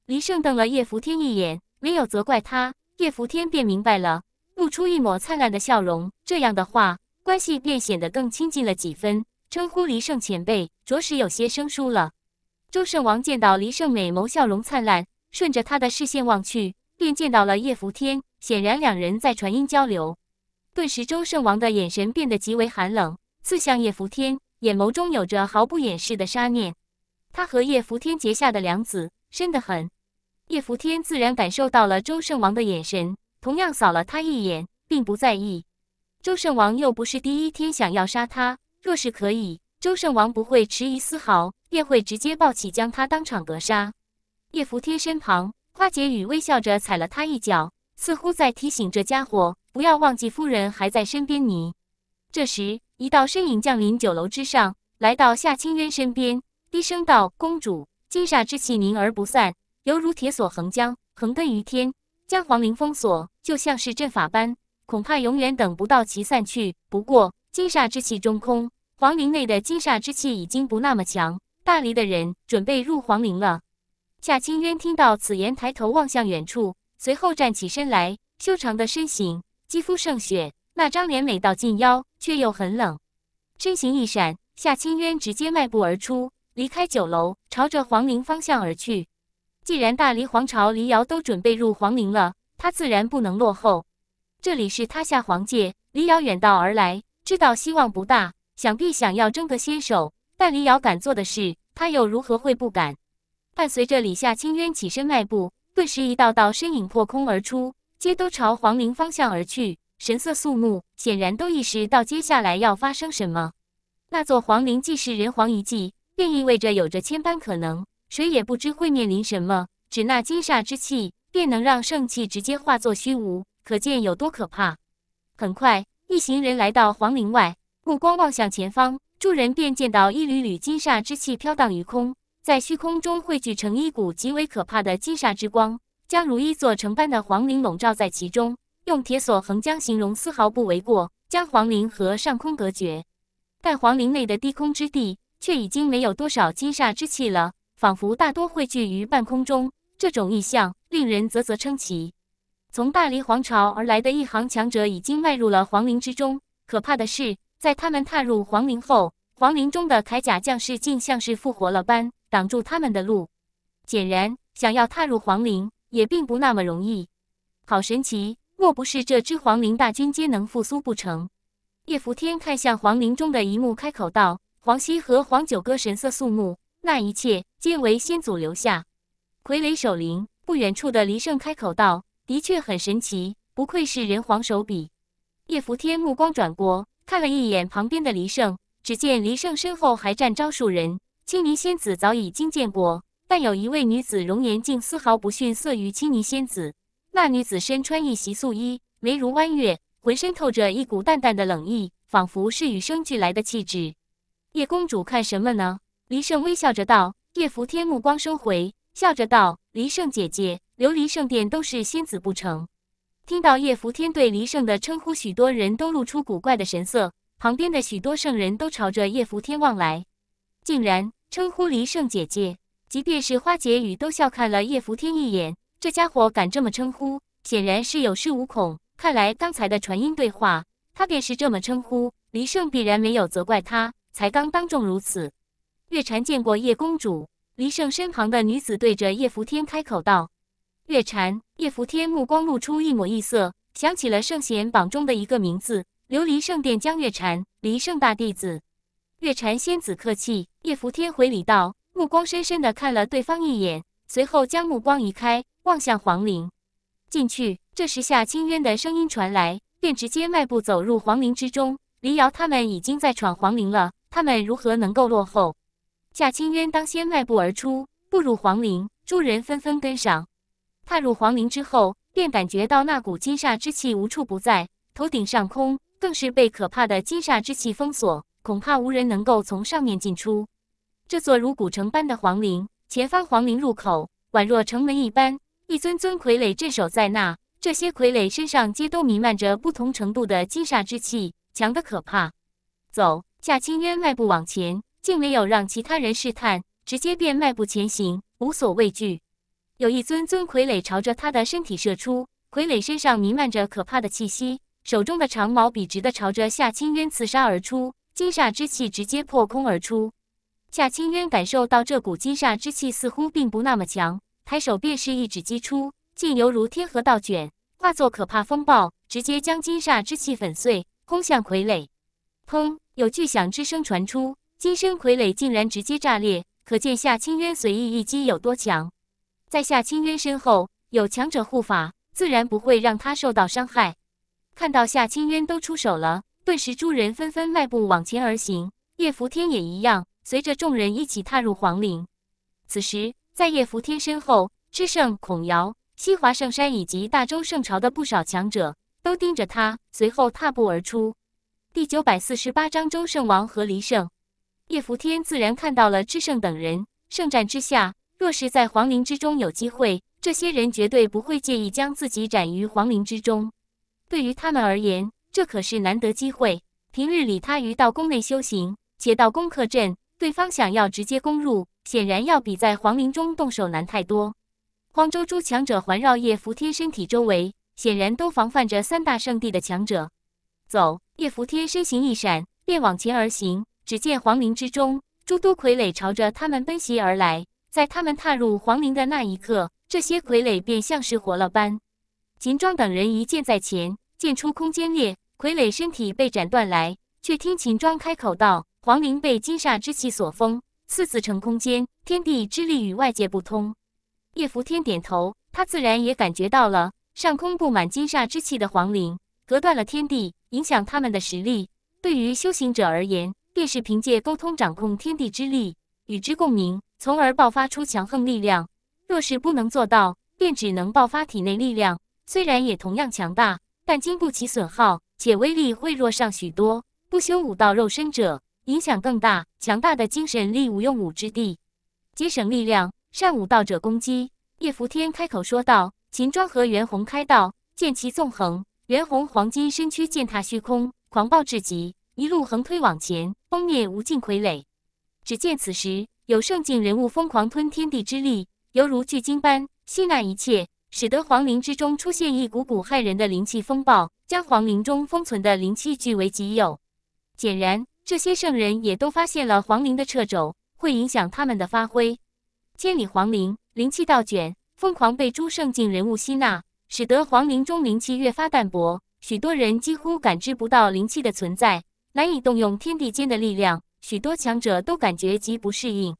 黎胜瞪了叶福天一眼，没有责怪他。叶福天便明白了。露出一抹灿烂的笑容，这样的话，关系便显得更亲近了几分。称呼黎胜前辈，着实有些生疏了。周圣王见到黎胜美眸笑容灿烂，顺着他的视线望去，便见到了叶福天。显然，两人在传音交流。顿时，周圣王的眼神变得极为寒冷，刺向叶福天，眼眸中有着毫不掩饰的杀念。他和叶福天结下的梁子深得很。叶福天自然感受到了周圣王的眼神。同样扫了他一眼，并不在意。周圣王又不是第一天想要杀他，若是可以，周圣王不会迟疑丝毫，便会直接抱起将他当场格杀。叶福天身旁，花解语微笑着踩了他一脚，似乎在提醒这家伙不要忘记夫人还在身边。你。这时，一道身影降临酒楼之上，来到夏清渊身边，低声道：“公主，金煞之气凝而不散，犹如铁锁横江，横亘于天，将皇陵封锁。”就像是阵法般，恐怕永远等不到其散去。不过，金煞之气中空，皇陵内的金煞之气已经不那么强。大离的人准备入皇陵了。夏清渊听到此言，抬头望向远处，随后站起身来，修长的身形，肌肤胜雪，那张脸美到近妖，却又很冷。身形一闪，夏清渊直接迈步而出，离开酒楼，朝着皇陵方向而去。既然大离皇朝黎瑶都准备入皇陵了。他自然不能落后。这里是他下黄界，李瑶远道而来，知道希望不大。想必想要争个先手，但李瑶敢做的事，他又如何会不敢？伴随着李夏青渊起身迈步，顿时一道道身影破空而出，皆都朝黄陵方向而去，神色肃穆，显然都意识到接下来要发生什么。那座黄陵既是人皇遗迹，便意味着有着千般可能，谁也不知会面临什么。只那金煞之气。便能让圣气直接化作虚无，可见有多可怕。很快，一行人来到皇陵外，目光望向前方，众人便见到一缕缕金煞之气飘荡于空，在虚空中汇聚成一股极为可怕的金煞之光，将如一座城般的皇陵笼罩在其中。用铁索横江形容丝毫不为过，将皇陵和上空隔绝。但皇陵内的低空之地却已经没有多少金煞之气了，仿佛大多汇聚于半空中。这种意象令人啧啧称奇。从大黎皇朝而来的一行强者已经迈入了皇陵之中。可怕的是，在他们踏入皇陵后，皇陵中的铠甲将士竟像是复活了般，挡住他们的路。显然，想要踏入皇陵也并不那么容易。好神奇，莫不是这支皇陵大军皆能复苏不成？叶福天看向皇陵中的一幕，开口道：“黄夕和黄九哥神色肃穆，那一切皆为先祖留下。”傀儡守灵，不远处的黎胜开口道：“的确很神奇，不愧是人皇手笔。”叶福天目光转过，看了一眼旁边的黎胜，只见黎胜身后还站着数人。青泥仙子早已经见过，但有一位女子容颜竟丝毫不逊色于青泥仙子。那女子身穿一袭素衣，眉如弯月，浑身透着一股淡淡的冷意，仿佛是与生俱来的气质。叶公主看什么呢？黎胜微笑着道。叶福天目光收回。笑着道：“黎圣姐姐，琉璃圣殿都是仙子不成？”听到叶福天对黎圣的称呼，许多人都露出古怪的神色。旁边的许多圣人都朝着叶福天望来，竟然称呼黎圣姐姐。即便是花解语都笑看了叶福天一眼，这家伙敢这么称呼，显然是有恃无恐。看来刚才的传音对话，他便是这么称呼黎圣，必然没有责怪他。才刚当众如此，月婵见过叶公主。黎胜身旁的女子对着叶福天开口道：“月禅。”叶福天目光露出一抹异色，想起了圣贤榜中的一个名字——琉璃圣殿江月禅，黎圣大弟子。月禅仙子客气，叶福天回礼道，目光深深的看了对方一眼，随后将目光移开，望向黄陵。进去。这时夏清渊的声音传来，便直接迈步走入黄陵之中。黎瑶他们已经在闯黄陵了，他们如何能够落后？夏清渊当先迈步而出，步入皇陵，诸人纷纷跟上。踏入皇陵之后，便感觉到那股金煞之气无处不在，头顶上空更是被可怕的金煞之气封锁，恐怕无人能够从上面进出。这座如古城般的皇陵，前方皇陵入口宛若城门一般，一尊尊傀儡镇守在那。这些傀儡身上皆都弥漫着不同程度的金煞之气，强得可怕。走，夏清渊迈步往前。竟没有让其他人试探，直接便迈步前行，无所畏惧。有一尊尊傀儡朝着他的身体射出，傀儡身上弥漫着可怕的气息，手中的长矛笔直的朝着夏清渊刺杀而出，金煞之气直接破空而出。夏清渊感受到这股金煞之气似乎并不那么强，抬手便是一指击出，竟犹如天河倒卷，化作可怕风暴，直接将金煞之气粉碎，轰向傀儡。砰，有巨响之声传出。金身傀儡竟然直接炸裂，可见夏清渊随意一击有多强。在夏清渊身后有强者护法，自然不会让他受到伤害。看到夏清渊都出手了，顿时诸人纷纷迈步往前而行。叶伏天也一样，随着众人一起踏入皇陵。此时，在叶伏天身后，知圣孔瑶、西华圣山以及大周圣朝的不少强者都盯着他，随后踏步而出。第九百四十八章：周圣王和离圣。叶伏天自然看到了知圣等人，圣战之下，若是在皇陵之中有机会，这些人绝对不会介意将自己斩于皇陵之中。对于他们而言，这可是难得机会。平日里他于道宫内修行，且道宫克阵，对方想要直接攻入，显然要比在皇陵中动手难太多。荒州诸强者环绕叶扶天身体周围，显然都防范着三大圣地的强者。走，叶扶天身形一闪，便往前而行。只见皇陵之中，诸多傀儡朝着他们奔袭而来。在他们踏入皇陵的那一刻，这些傀儡便像是活了般。秦庄等人一剑在前，剑出空间裂，傀儡身体被斩断。来，却听秦庄开口道：“皇陵被金煞之气所封，四子成空间，天地之力与外界不通。”叶福天点头，他自然也感觉到了。上空布满金煞之气的皇陵，隔断了天地，影响他们的实力。对于修行者而言，便是凭借沟通掌控天地之力，与之共鸣，从而爆发出强横力量。若是不能做到，便只能爆发体内力量，虽然也同样强大，但经不起损耗，且威力会弱上许多。不修武道肉身者影响更大，强大的精神力无用武之地。节省力量，善武道者攻击。叶福天开口说道：“秦庄和袁弘开道，剑气纵横，袁弘黄金身躯践踏虚空，狂暴至极。”一路横推往前，崩灭无尽傀儡。只见此时有圣境人物疯狂吞天地之力，犹如巨鲸般吸纳一切，使得皇陵之中出现一股股骇人的灵气风暴，将皇陵中封存的灵气据为己有。显然，这些圣人也都发现了皇陵的掣肘，会影响他们的发挥。千里皇陵，灵气倒卷，疯狂被诸圣境人物吸纳，使得皇陵中灵气越发淡薄，许多人几乎感知不到灵气的存在。难以动用天地间的力量，许多强者都感觉极不适应。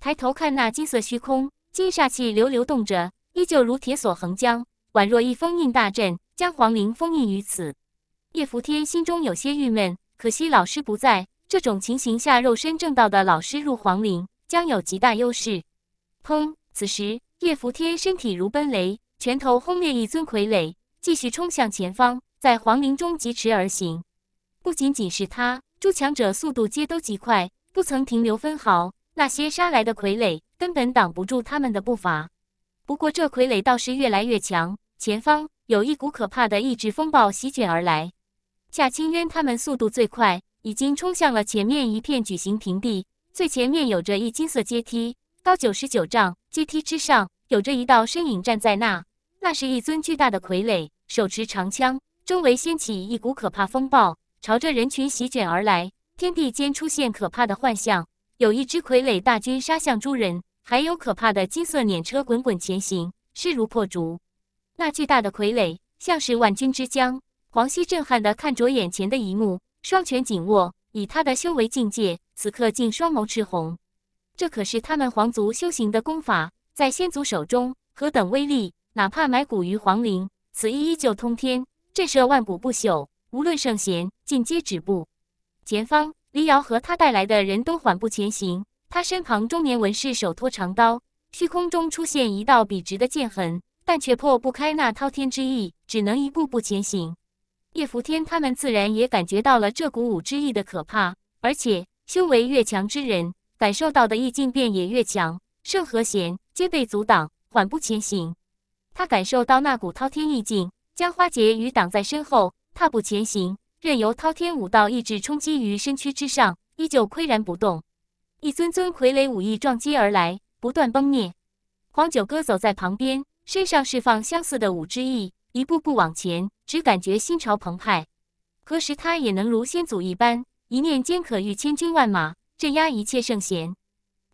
抬头看那金色虚空，金煞气流流动着，依旧如铁索横江，宛若一封印大阵，将黄陵封印于此。叶扶天心中有些郁闷，可惜老师不在。这种情形下，肉身正道的老师入黄陵将有极大优势。砰！此时叶扶天身体如奔雷，拳头轰裂一尊傀儡，继续冲向前方，在黄陵中疾驰而行。不仅仅是他，诸强者速度皆都极快，不曾停留分毫。那些杀来的傀儡根本挡不住他们的步伐。不过这傀儡倒是越来越强。前方有一股可怕的意志风暴席卷而来。夏清渊他们速度最快，已经冲向了前面一片矩形平地。最前面有着一金色阶梯，高九十九丈。阶梯之上有着一道身影站在那，那是一尊巨大的傀儡，手持长枪，周围掀起一股可怕风暴。朝着人群席卷而来，天地间出现可怕的幻象，有一支傀儡大军杀向诸人，还有可怕的金色碾车滚滚前行，势如破竹。那巨大的傀儡像是万军之将，黄熙震撼地看着眼前的一幕，双拳紧握，以他的修为境界，此刻竟双眸赤红。这可是他们皇族修行的功法，在先祖手中何等威力，哪怕埋骨于皇陵，此意依旧通天，震慑万古不朽。无论圣贤，尽皆止步。前方，黎瑶和他带来的人都缓步前行。他身旁中年文士手托长刀，虚空中出现一道笔直的剑痕，但却破不开那滔天之意，只能一步步前行。叶拂天他们自然也感觉到了这股武之意的可怕，而且修为越强之人感受到的意境便也越强。圣和贤皆被阻挡，缓步前行。他感受到那股滔天意境，将花杰雨挡在身后。踏步前行，任由滔天武道意志冲击于身躯之上，依旧岿然不动。一尊尊傀儡武艺撞击而来，不断崩灭。黄九哥走在旁边，身上释放相似的武之意，一步步往前，只感觉心潮澎湃。何时他也能如先祖一般，一念间可御千军万马，镇压一切圣贤？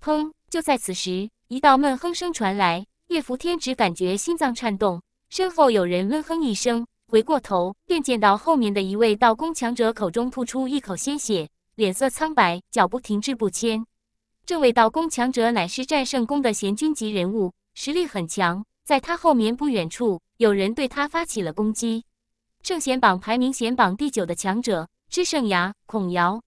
砰！就在此时，一道闷哼声传来，叶伏天只感觉心脏颤动，身后有人闷哼一声。回过头，便见到后面的一位道宫强者口中吐出一口鲜血，脸色苍白，脚步停滞不前。这位道宫强者乃是战圣宫的贤君级人物，实力很强。在他后面不远处，有人对他发起了攻击。圣贤榜排名贤榜第九的强者之圣牙孔瑶，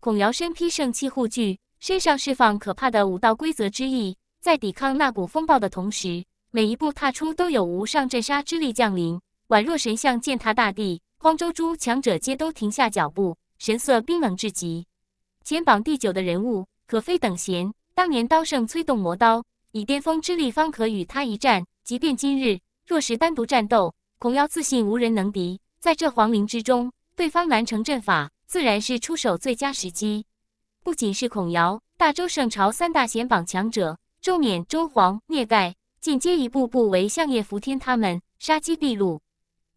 孔瑶身披圣器护具，身上释放可怕的五道规则之意，在抵抗那股风暴的同时，每一步踏出都有无上镇杀之力降临。宛若神像践踏大地，荒州诸强者皆都停下脚步，神色冰冷至极。前榜第九的人物，可非等闲。当年刀圣催动魔刀，以巅峰之力方可与他一战。即便今日，若是单独战斗，孔瑶自信无人能敌。在这皇陵之中，对方难成阵法，自然是出手最佳时机。不仅是孔瑶，大周圣朝三大贤榜强者周冕、周皇、聂盖，尽皆一步步为相叶伏天他们，杀机毕露。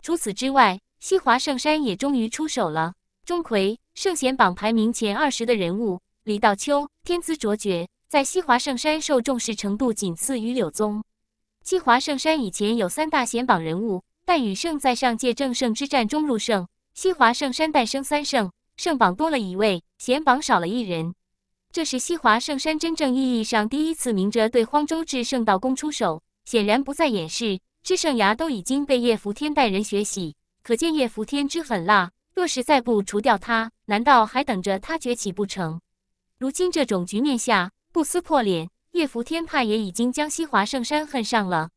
除此之外，西华圣山也终于出手了。钟馗，圣贤榜排名前二十的人物，李道秋，天资卓绝，在西华圣山受重视程度仅次于柳宗。西华圣山以前有三大贤榜人物，但羽圣在上界正圣之战中入圣，西华圣山诞生三圣，圣榜多了一位，贤榜少了一人。这是西华圣山真正意义上第一次明着对荒州至圣道宫出手，显然不再掩饰。诸圣崖都已经被叶伏天带人血洗，可见叶伏天之狠辣。若是再不除掉他，难道还等着他崛起不成？如今这种局面下，不撕破脸，叶伏天怕也已经将西华圣山恨上了。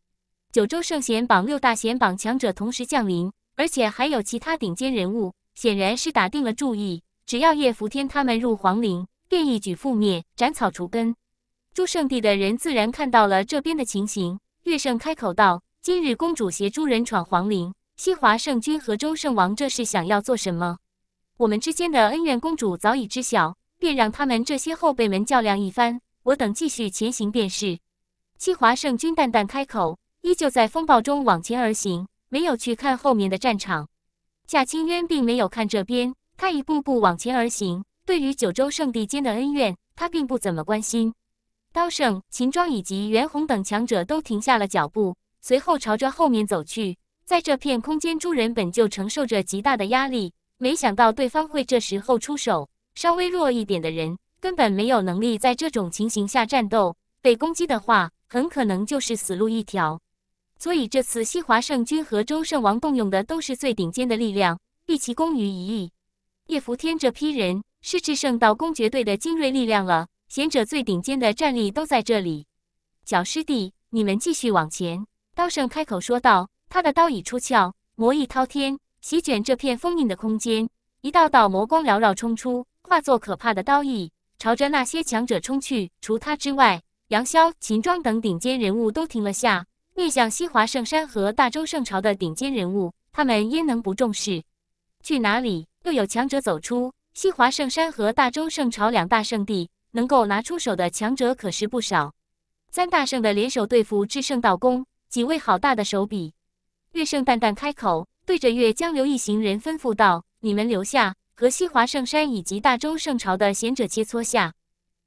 九州圣贤榜六大贤榜强者同时降临，而且还有其他顶尖人物，显然是打定了主意，只要叶伏天他们入皇陵，便一举覆灭，斩草除根。诸圣地的人自然看到了这边的情形，月圣开口道。今日公主携诸人闯皇陵，西华圣君和周圣王这是想要做什么？我们之间的恩怨，公主早已知晓，便让他们这些后辈们较量一番。我等继续前行便是。西华圣君淡淡开口，依旧在风暴中往前而行，没有去看后面的战场。夏清渊并没有看这边，他一步步往前而行。对于九州圣地间的恩怨，他并不怎么关心。刀圣、秦庄以及袁弘等强者都停下了脚步。随后朝着后面走去，在这片空间，诸人本就承受着极大的压力，没想到对方会这时候出手。稍微弱一点的人根本没有能力在这种情形下战斗，被攻击的话，很可能就是死路一条。所以这次西华圣君和周圣王动用的都是最顶尖的力量，一齐攻于一役。叶伏天，这批人是至圣道公爵队的精锐力量了，贤者最顶尖的战力都在这里。小师弟，你们继续往前。刀圣开口说道：“他的刀已出鞘，魔意滔天，席卷这片封印的空间。一道道魔光缭绕冲出，化作可怕的刀意，朝着那些强者冲去。除他之外，杨潇、秦庄等顶尖人物都停了下，面向西华圣山和大周圣朝的顶尖人物，他们焉能不重视？去哪里又有强者走出西华圣山和大周圣朝两大圣地？能够拿出手的强者可是不少。三大圣的联手对付至圣道宫。”几位好大的手笔！月圣淡淡开口，对着月江流一行人吩咐道：“你们留下，和西华圣山以及大周圣朝的贤者切磋下。”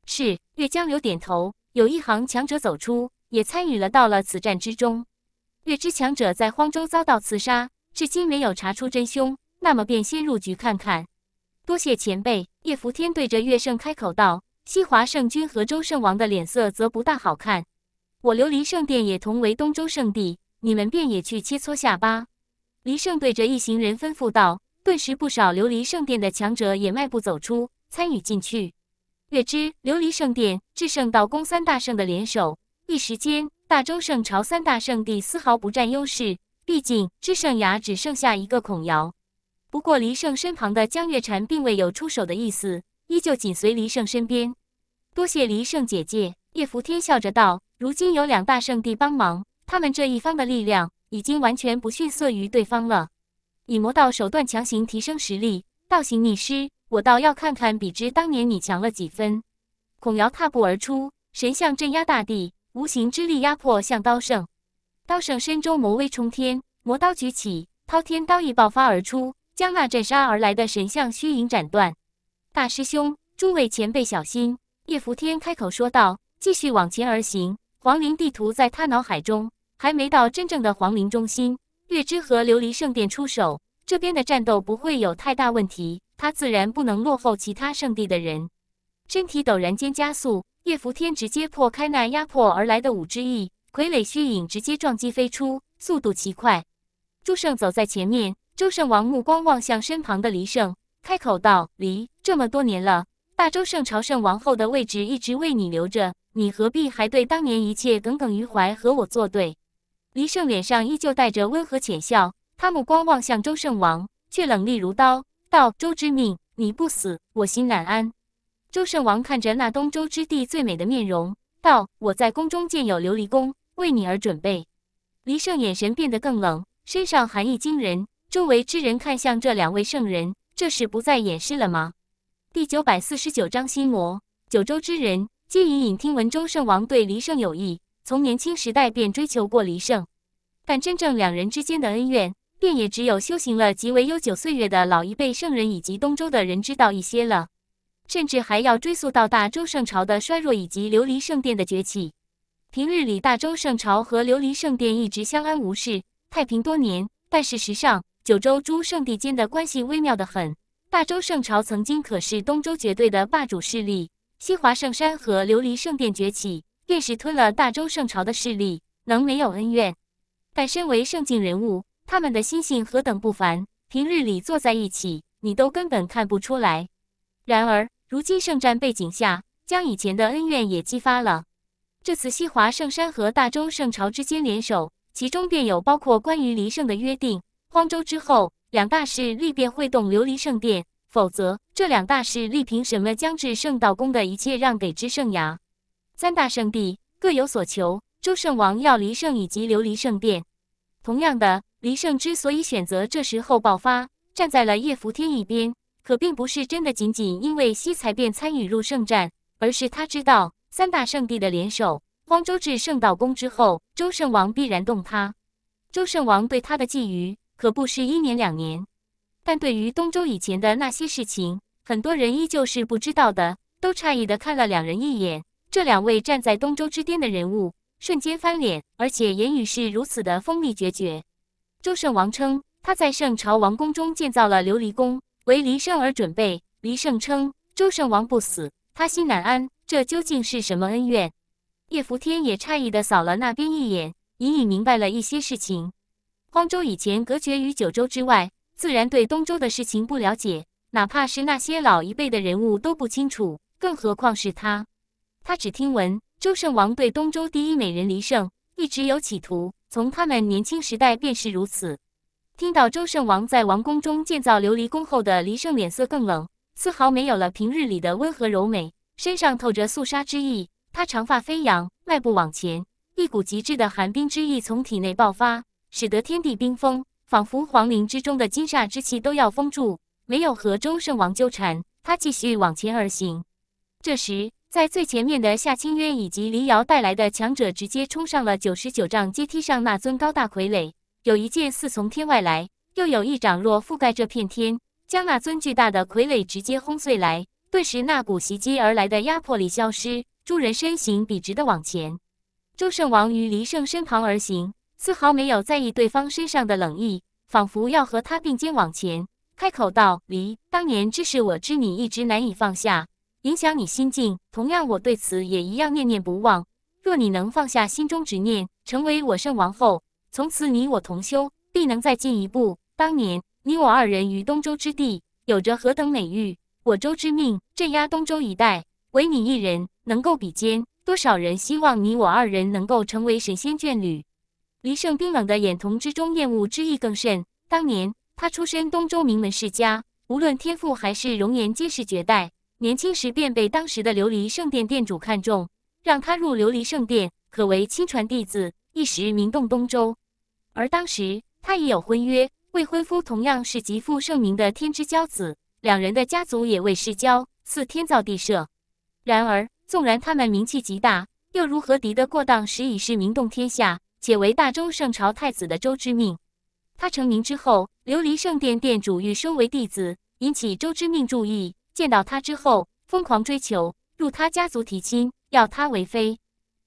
是月江流点头，有一行强者走出，也参与了到了此战之中。月之强者在荒州遭到刺杀，至今没有查出真凶，那么便先入局看看。多谢前辈！叶福天对着月圣开口道：“西华圣君和周圣王的脸色则不大好看。”我琉璃圣殿也同为东周圣地，你们便也去切磋下吧。黎圣对着一行人吩咐道。顿时，不少琉璃圣殿的强者也迈步走出，参与进去。月之琉璃圣殿至圣道宫三大圣的联手，一时间，大周圣朝三大圣地丝毫不占优势。毕竟至圣崖只剩下一个孔瑶。不过，黎圣身旁的江月禅并未有出手的意思，依旧紧随黎圣身边。多谢黎圣姐姐，叶福天笑着道。如今有两大圣地帮忙，他们这一方的力量已经完全不逊色于对方了。以魔道手段强行提升实力，倒行逆施，我倒要看看比之当年你强了几分。孔瑶踏步而出，神像镇压大地，无形之力压迫向刀圣。刀圣身周魔威冲天，魔刀举起，滔天刀意爆发而出，将那斩杀而来的神像虚影斩断。大师兄，诸位前辈小心！叶伏天开口说道：“继续往前而行。”皇陵地图在他脑海中还没到真正的皇陵中心，月之和琉璃圣殿出手，这边的战斗不会有太大问题。他自然不能落后其他圣地的人，身体陡然间加速，叶伏天直接破开那压迫而来的五之翼傀儡虚影，直接撞击飞出，速度奇快。朱圣走在前面，周圣王目光望向身旁的黎圣，开口道：“黎，这么多年了，大周圣朝圣王后的位置一直为你留着。”你何必还对当年一切耿耿于怀，和我作对？黎胜脸上依旧带着温和浅笑，他目光望向周圣王，却冷厉如刀，道：“周之命，你不死，我心难安。”周圣王看着那东周之地最美的面容，道：“我在宫中建有琉璃宫，为你而准备。”黎胜眼神变得更冷，身上寒意惊人。周围之人看向这两位圣人，这是不再掩饰了吗？第九百四十九章心魔，九州之人。皆隐隐听闻，中圣王对黎圣有意，从年轻时代便追求过黎圣。但真正两人之间的恩怨，便也只有修行了极为悠久岁月的老一辈圣人以及东周的人知道一些了。甚至还要追溯到大周圣朝的衰弱以及琉璃圣殿的崛起。平日里，大周圣朝和琉璃圣殿一直相安无事，太平多年。但事实上，九州诸圣地间的关系微妙得很。大周圣朝曾经可是东周绝对的霸主势力。西华圣山和琉璃圣殿崛起，便是吞了大周圣朝的势力，能没有恩怨？但身为圣境人物，他们的心性何等不凡，平日里坐在一起，你都根本看不出来。然而，如今圣战背景下，将以前的恩怨也激发了。这次西华圣山和大周圣朝之间联手，其中便有包括关于离圣的约定。荒州之后，两大势力便会动琉璃圣殿。否则，这两大势力凭什么将至圣道宫的一切让给至圣崖？三大圣地各有所求，周圣王要离圣以及琉璃圣殿。同样的，离圣之所以选择这时候爆发，站在了叶福天一边，可并不是真的仅仅因为西才便参与入圣战，而是他知道三大圣地的联手，荒州至圣道宫之后，周圣王必然动他。周圣王对他的觊觎，可不是一年两年。但对于东周以前的那些事情，很多人依旧是不知道的，都诧异的看了两人一眼。这两位站在东周之巅的人物，瞬间翻脸，而且言语是如此的锋利决绝。周圣王称他在圣朝王宫中建造了琉璃宫，为黎圣而准备。黎圣称周圣王不死，他心难安。这究竟是什么恩怨？叶福天也诧异的扫了那边一眼，隐隐明白了一些事情。荒州以前隔绝于九州之外。自然对东周的事情不了解，哪怕是那些老一辈的人物都不清楚，更何况是他。他只听闻周圣王对东周第一美人黎圣一直有企图，从他们年轻时代便是如此。听到周圣王在王宫中建造琉璃宫后的黎圣脸色更冷，丝毫没有了平日里的温和柔美，身上透着肃杀之意。他长发飞扬，迈步往前，一股极致的寒冰之意从体内爆发，使得天地冰封。仿佛皇陵之中的金煞之气都要封住，没有和周圣王纠缠，他继续往前而行。这时，在最前面的夏清渊以及黎瑶带来的强者，直接冲上了九十九丈阶梯上那尊高大傀儡。有一剑似从天外来，又有一掌若覆盖这片天，将那尊巨大的傀儡直接轰碎来。顿时，那股袭击而来的压迫力消失，诸人身形笔直的往前。周圣王于黎圣身旁而行。丝毫没有在意对方身上的冷意，仿佛要和他并肩往前。开口道：“离，当年之事，我知你一直难以放下，影响你心境。同样，我对此也一样念念不忘。若你能放下心中执念，成为我圣王后，从此你我同修，必能再进一步。当年你我二人于东周之地有着何等美誉？我周之命镇压东周一带，唯你一人能够比肩。多少人希望你我二人能够成为神仙眷侣？”离圣冰冷的眼瞳之中，厌恶之意更甚。当年他出身东周名门世家，无论天赋还是容颜皆是绝代。年轻时便被当时的琉璃圣殿殿主看中，让他入琉璃圣殿，可为亲传弟子，一时名动东周。而当时他已有婚约，未婚夫同样是极负盛名的天之骄子，两人的家族也为世交，似天造地设。然而，纵然他们名气极大，又如何敌得过当时已是名动天下？且为大周圣朝太子的周之命，他成名之后，琉璃圣殿殿主欲收为弟子，引起周之命注意。见到他之后，疯狂追求，入他家族提亲，要他为妃。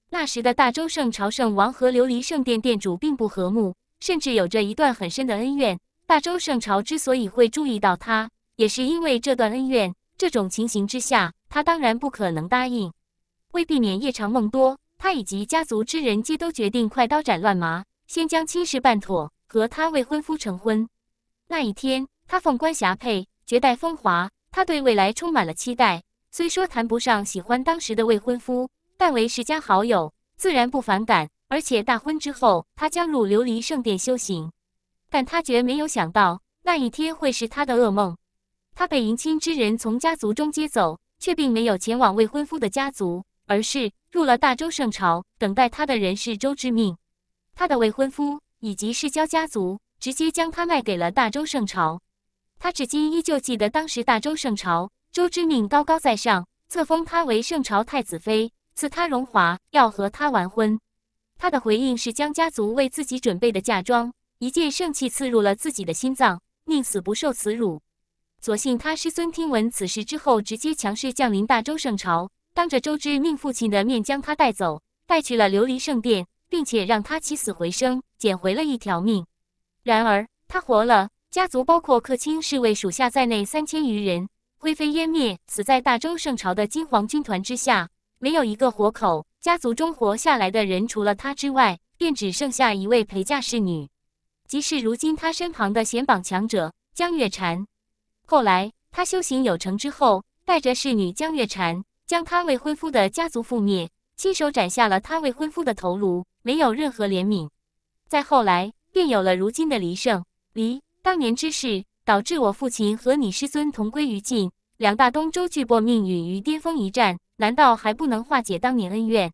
那时的大周圣朝圣王和琉璃圣殿殿主并不和睦，甚至有着一段很深的恩怨。大周圣朝之所以会注意到他，也是因为这段恩怨。这种情形之下，他当然不可能答应。为避免夜长梦多。他以及家族之人皆都决定快刀斩乱麻，先将亲事办妥，和他未婚夫成婚。那一天，他凤冠霞帔，绝代风华，他对未来充满了期待。虽说谈不上喜欢当时的未婚夫，但为世家好友，自然不反感。而且大婚之后，他将入琉璃圣殿修行，但他绝没有想到那一天会是他的噩梦。他被迎亲之人从家族中接走，却并没有前往未婚夫的家族。而是入了大周圣朝，等待他的人是周之命，他的未婚夫以及世交家族，直接将他卖给了大周圣朝。他至今依旧记得当时大周圣朝周之命高高在上，册封他为圣朝太子妃，赐他荣华，要和他完婚。他的回应是将家族为自己准备的嫁妆一件圣器刺入了自己的心脏，宁死不受此辱。所幸他师尊听闻此事之后，直接强势降临大周圣朝。当着周知命父亲的面将他带走，带去了琉璃圣殿，并且让他起死回生，捡回了一条命。然而他活了，家族包括客卿侍卫属下在内三千余人灰飞烟灭，死在大周圣朝的金黄军团之下，没有一个活口。家族中活下来的人除了他之外，便只剩下一位陪嫁侍女，即是如今他身旁的显榜强者江月禅。后来他修行有成之后，带着侍女江月禅。将他未婚夫的家族覆灭，亲手斩下了他未婚夫的头颅，没有任何怜悯。再后来，便有了如今的离胜。离。当年之事，导致我父亲和你师尊同归于尽，两大东周巨擘命运于巅峰一战，难道还不能化解当年恩怨？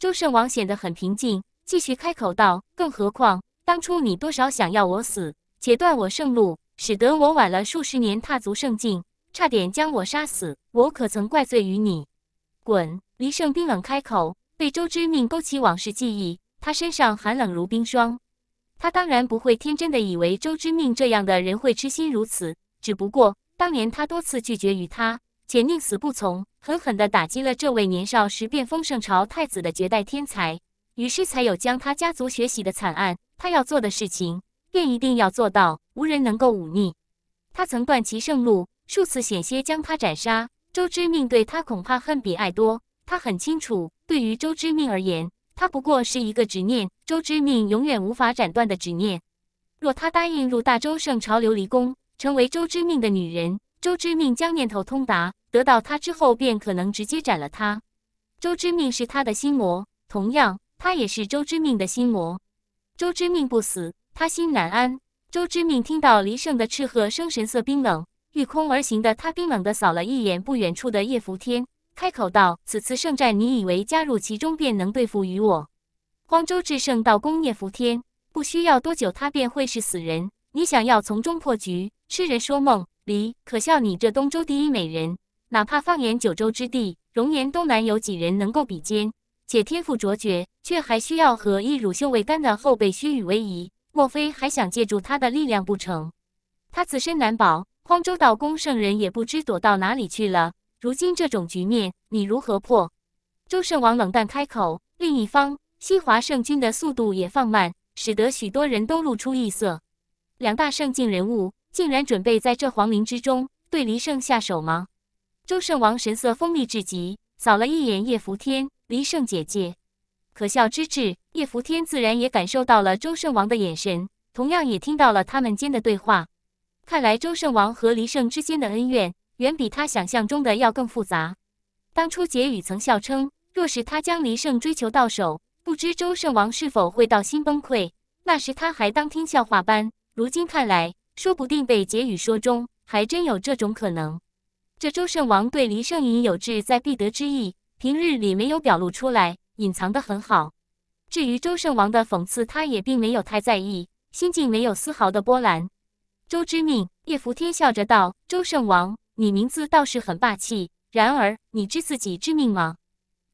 周圣王显得很平静，继续开口道：“更何况，当初你多少想要我死，且断我圣路，使得我晚了数十年踏足圣境。”差点将我杀死，我可曾怪罪于你？滚！黎胜冰冷开口，被周之命勾起往事记忆。他身上寒冷如冰霜，他当然不会天真的以为周之命这样的人会痴心如此。只不过当年他多次拒绝于他，且宁死不从，狠狠地打击了这位年少时便封盛朝太子的绝代天才，于是才有将他家族血洗的惨案。他要做的事情，便一定要做到，无人能够忤逆。他曾断其圣路。数次险些将他斩杀，周知命对他恐怕恨比爱多。他很清楚，对于周知命而言，他不过是一个执念，周知命永远无法斩断的执念。若他答应入大周圣朝琉璃宫，成为周知命的女人，周知命将念头通达，得到他之后便可能直接斩了他。周知命是他的心魔，同样，他也是周知命的心魔。周知命不死，他心难安。周知命听到黎圣的斥喝声，神色冰冷。御空而行的他，冰冷的扫了一眼不远处的叶拂天，开口道：“此次圣战，你以为加入其中便能对付于我？荒州制圣到宫叶拂天，不需要多久，他便会是死人。你想要从中破局，痴人说梦。离，可笑你这东周第一美人，哪怕放眼九州之地，容颜都难有几人能够比肩，且天赋卓绝，却还需要和一乳臭未干的后辈虚与委蛇，莫非还想借助他的力量不成？他自身难保。”荒州道公圣人也不知躲到哪里去了。如今这种局面，你如何破？周圣王冷淡开口。另一方，西华圣君的速度也放慢，使得许多人都露出异色。两大圣境人物竟然准备在这皇陵之中对黎圣下手吗？周圣王神色锋利至极，扫了一眼叶福天，黎圣姐姐，可笑之至。叶福天自然也感受到了周圣王的眼神，同样也听到了他们间的对话。看来周圣王和黎圣之间的恩怨远比他想象中的要更复杂。当初杰宇曾笑称，若是他将黎圣追求到手，不知周圣王是否会到心崩溃。那时他还当听笑话般，如今看来，说不定被杰宇说中，还真有这种可能。这周圣王对黎圣隐有志在必得之意，平日里没有表露出来，隐藏得很好。至于周圣王的讽刺，他也并没有太在意，心境没有丝毫的波澜。周之命，叶伏天笑着道：“周圣王，你名字倒是很霸气。然而，你知自己之命吗？”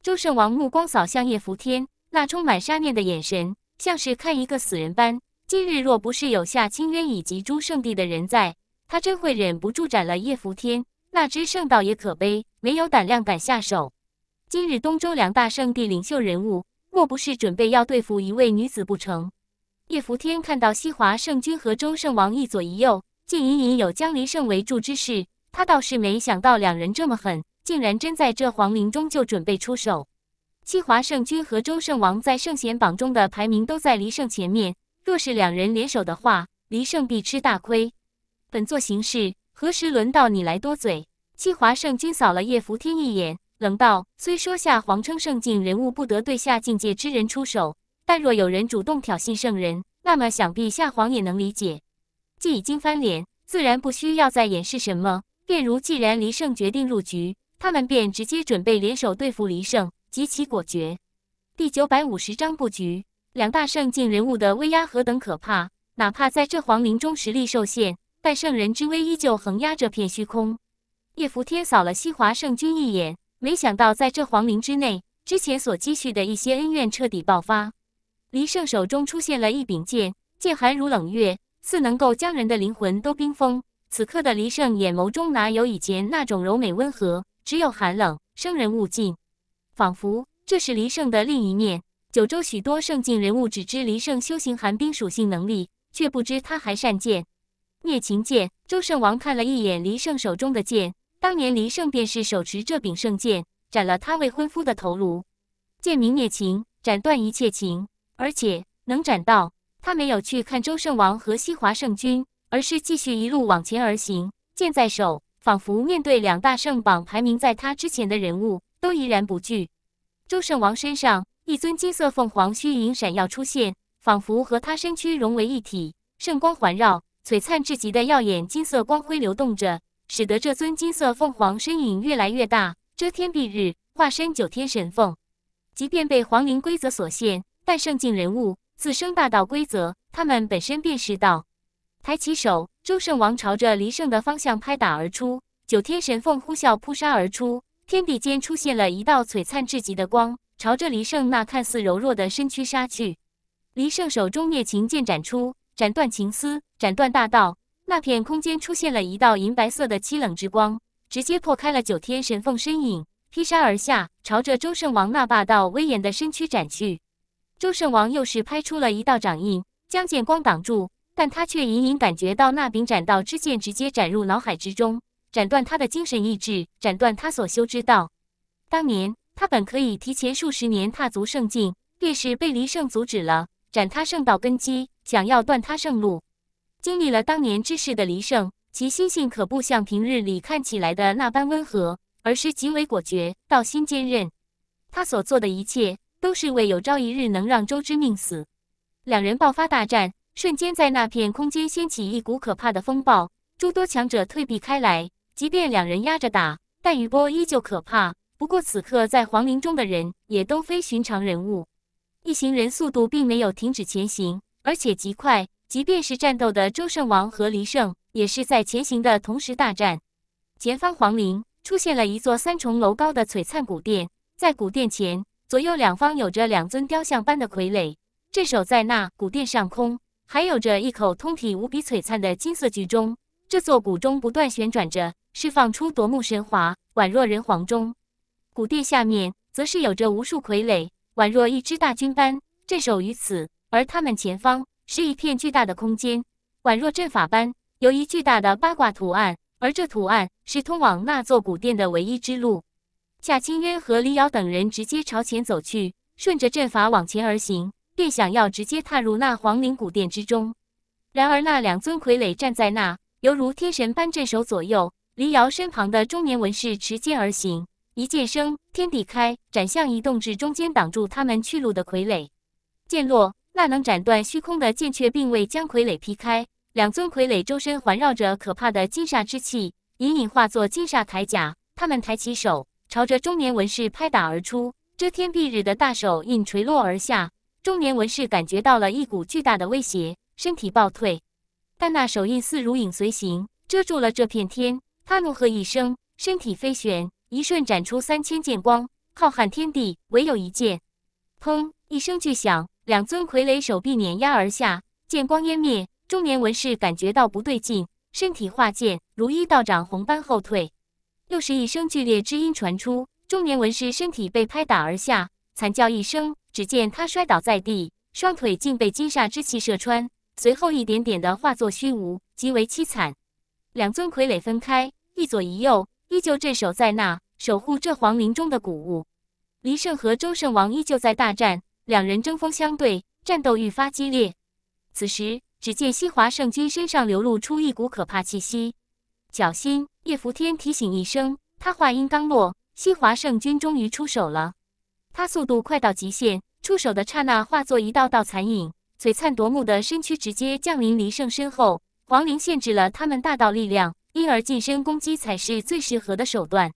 周圣王目光扫向叶伏天，那充满杀念的眼神，像是看一个死人般。今日若不是有夏清渊以及诸圣地的人在，他真会忍不住斩了叶伏天。那只圣道也可悲，没有胆量敢下手。今日东周两大圣地领袖人物，莫不是准备要对付一位女子不成？叶福天看到西华圣君和周圣王一左一右，竟隐隐有将离圣围住之势。他倒是没想到两人这么狠，竟然真在这皇陵中就准备出手。西华圣君和周圣王在圣贤榜中的排名都在离圣前面，若是两人联手的话，离圣必吃大亏。本座行事，何时轮到你来多嘴？西华圣君扫了叶福天一眼，冷道：“虽说下皇称圣境人物不得对下境界之人出手。”但若有人主动挑衅圣人，那么想必夏皇也能理解。既已经翻脸，自然不需要再掩饰什么。便如既然黎胜决定入局，他们便直接准备联手对付黎胜，极其果决。第九百五十章布局。两大圣境人物的威压何等可怕！哪怕在这皇陵中实力受限，但圣人之威依旧横压这片虚空。叶福天扫了西华圣君一眼，没想到在这皇陵之内，之前所积蓄的一些恩怨彻底爆发。黎圣手中出现了一柄剑，剑寒如冷月，似能够将人的灵魂都冰封。此刻的黎圣眼眸中哪有以前那种柔美温和，只有寒冷，生人勿近。仿佛这是黎圣的另一面。九州许多圣境人物只知黎圣修行寒冰属性能力，却不知他还善剑，灭情剑。周圣王看了一眼黎圣手中的剑，当年黎圣便是手持这柄圣剑斩了他未婚夫的头颅。剑名灭情，斩断一切情。而且能斩道。他没有去看周圣王和西华圣君，而是继续一路往前而行。剑在手，仿佛面对两大圣榜排名在他之前的人物，都怡然不惧。周圣王身上一尊金色凤凰虚影闪耀出现，仿佛和他身躯融为一体，圣光环绕，璀璨至极的耀眼金色光辉流动着，使得这尊金色凤凰身影越来越大，遮天蔽日，化身九天神凤。即便被皇陵规则所限。半圣境人物自生大道规则，他们本身便是道。抬起手，周圣王朝着离圣的方向拍打而出，九天神凤呼啸扑杀而出，天地间出现了一道璀璨至极的光，朝着离圣那看似柔弱的身躯杀去。离圣手中灭情剑斩出，斩断情丝，斩断大道。那片空间出现了一道银白色的凄冷之光，直接破开了九天神凤身影，劈杀而下，朝着周圣王那霸道威严的身躯斩去。周圣王又是拍出了一道掌印，将剑光挡住，但他却隐隐感觉到那柄斩道之剑直接斩入脑海之中，斩断他的精神意志，斩断他所修之道。当年他本可以提前数十年踏足圣境，便是被离圣阻止了，斩他圣道根基，想要断他圣路。经历了当年之事的离圣，其心性可不像平日里看起来的那般温和，而是极为果决，道心坚韧。他所做的一切。都是为有朝一日能让周知命死，两人爆发大战，瞬间在那片空间掀起一股可怕的风暴，诸多强者退避开来。即便两人压着打，但余波依旧可怕。不过此刻在皇陵中的人也都非寻常人物，一行人速度并没有停止前行，而且极快。即便是战斗的周圣王和黎圣，也是在前行的同时大战。前方皇陵出现了一座三重楼高的璀璨古殿，在古殿前。左右两方有着两尊雕像般的傀儡镇守在那古殿上空，还有着一口通体无比璀璨的金色巨钟。这座古钟不断旋转着，释放出夺目神华，宛若人皇钟。古殿下面则是有着无数傀儡，宛若一支大军般镇守于此。而他们前方是一片巨大的空间，宛若阵法般，由一巨大的八卦图案。而这图案是通往那座古殿的唯一之路。夏清渊和黎瑶等人直接朝前走去，顺着阵法往前而行，便想要直接踏入那黄陵古殿之中。然而那两尊傀儡站在那，犹如天神般镇守左右。黎瑶身旁的中年文士持剑而行，一剑升，天地开，斩向移动至中间挡住他们去路的傀儡。剑落，那能斩断虚空的剑却并未将傀儡劈开。两尊傀儡周身环绕着可怕的金煞之气，隐隐化作金煞铠甲。他们抬起手。朝着中年文士拍打而出，遮天蔽日的大手印垂落而下。中年文士感觉到了一股巨大的威胁，身体暴退。但那手印似如影随形，遮住了这片天。他怒喝一声，身体飞旋，一瞬斩出三千剑光，浩瀚天地唯有一剑。砰！一声巨响，两尊傀儡手臂碾压而下，剑光湮灭。中年文士感觉到不对劲，身体化剑，如一道长虹般后退。又是一声剧烈之音传出，中年文士身体被拍打而下，惨叫一声，只见他摔倒在地，双腿竟被金煞之气射穿，随后一点点的化作虚无，极为凄惨。两尊傀儡分开，一左一右，依旧镇守在那，守护这皇陵中的古物。黎圣和周圣王依旧在大战，两人针锋相对，战斗愈发激烈。此时，只见西华圣君身上流露出一股可怕气息，脚心。叶伏天提醒一声，他话音刚落，西华圣君终于出手了。他速度快到极限，出手的刹那化作一道道残影，璀璨夺目的身躯直接降临黎圣身后。黄灵限制了他们大道力量，因而近身攻击才是最适合的手段。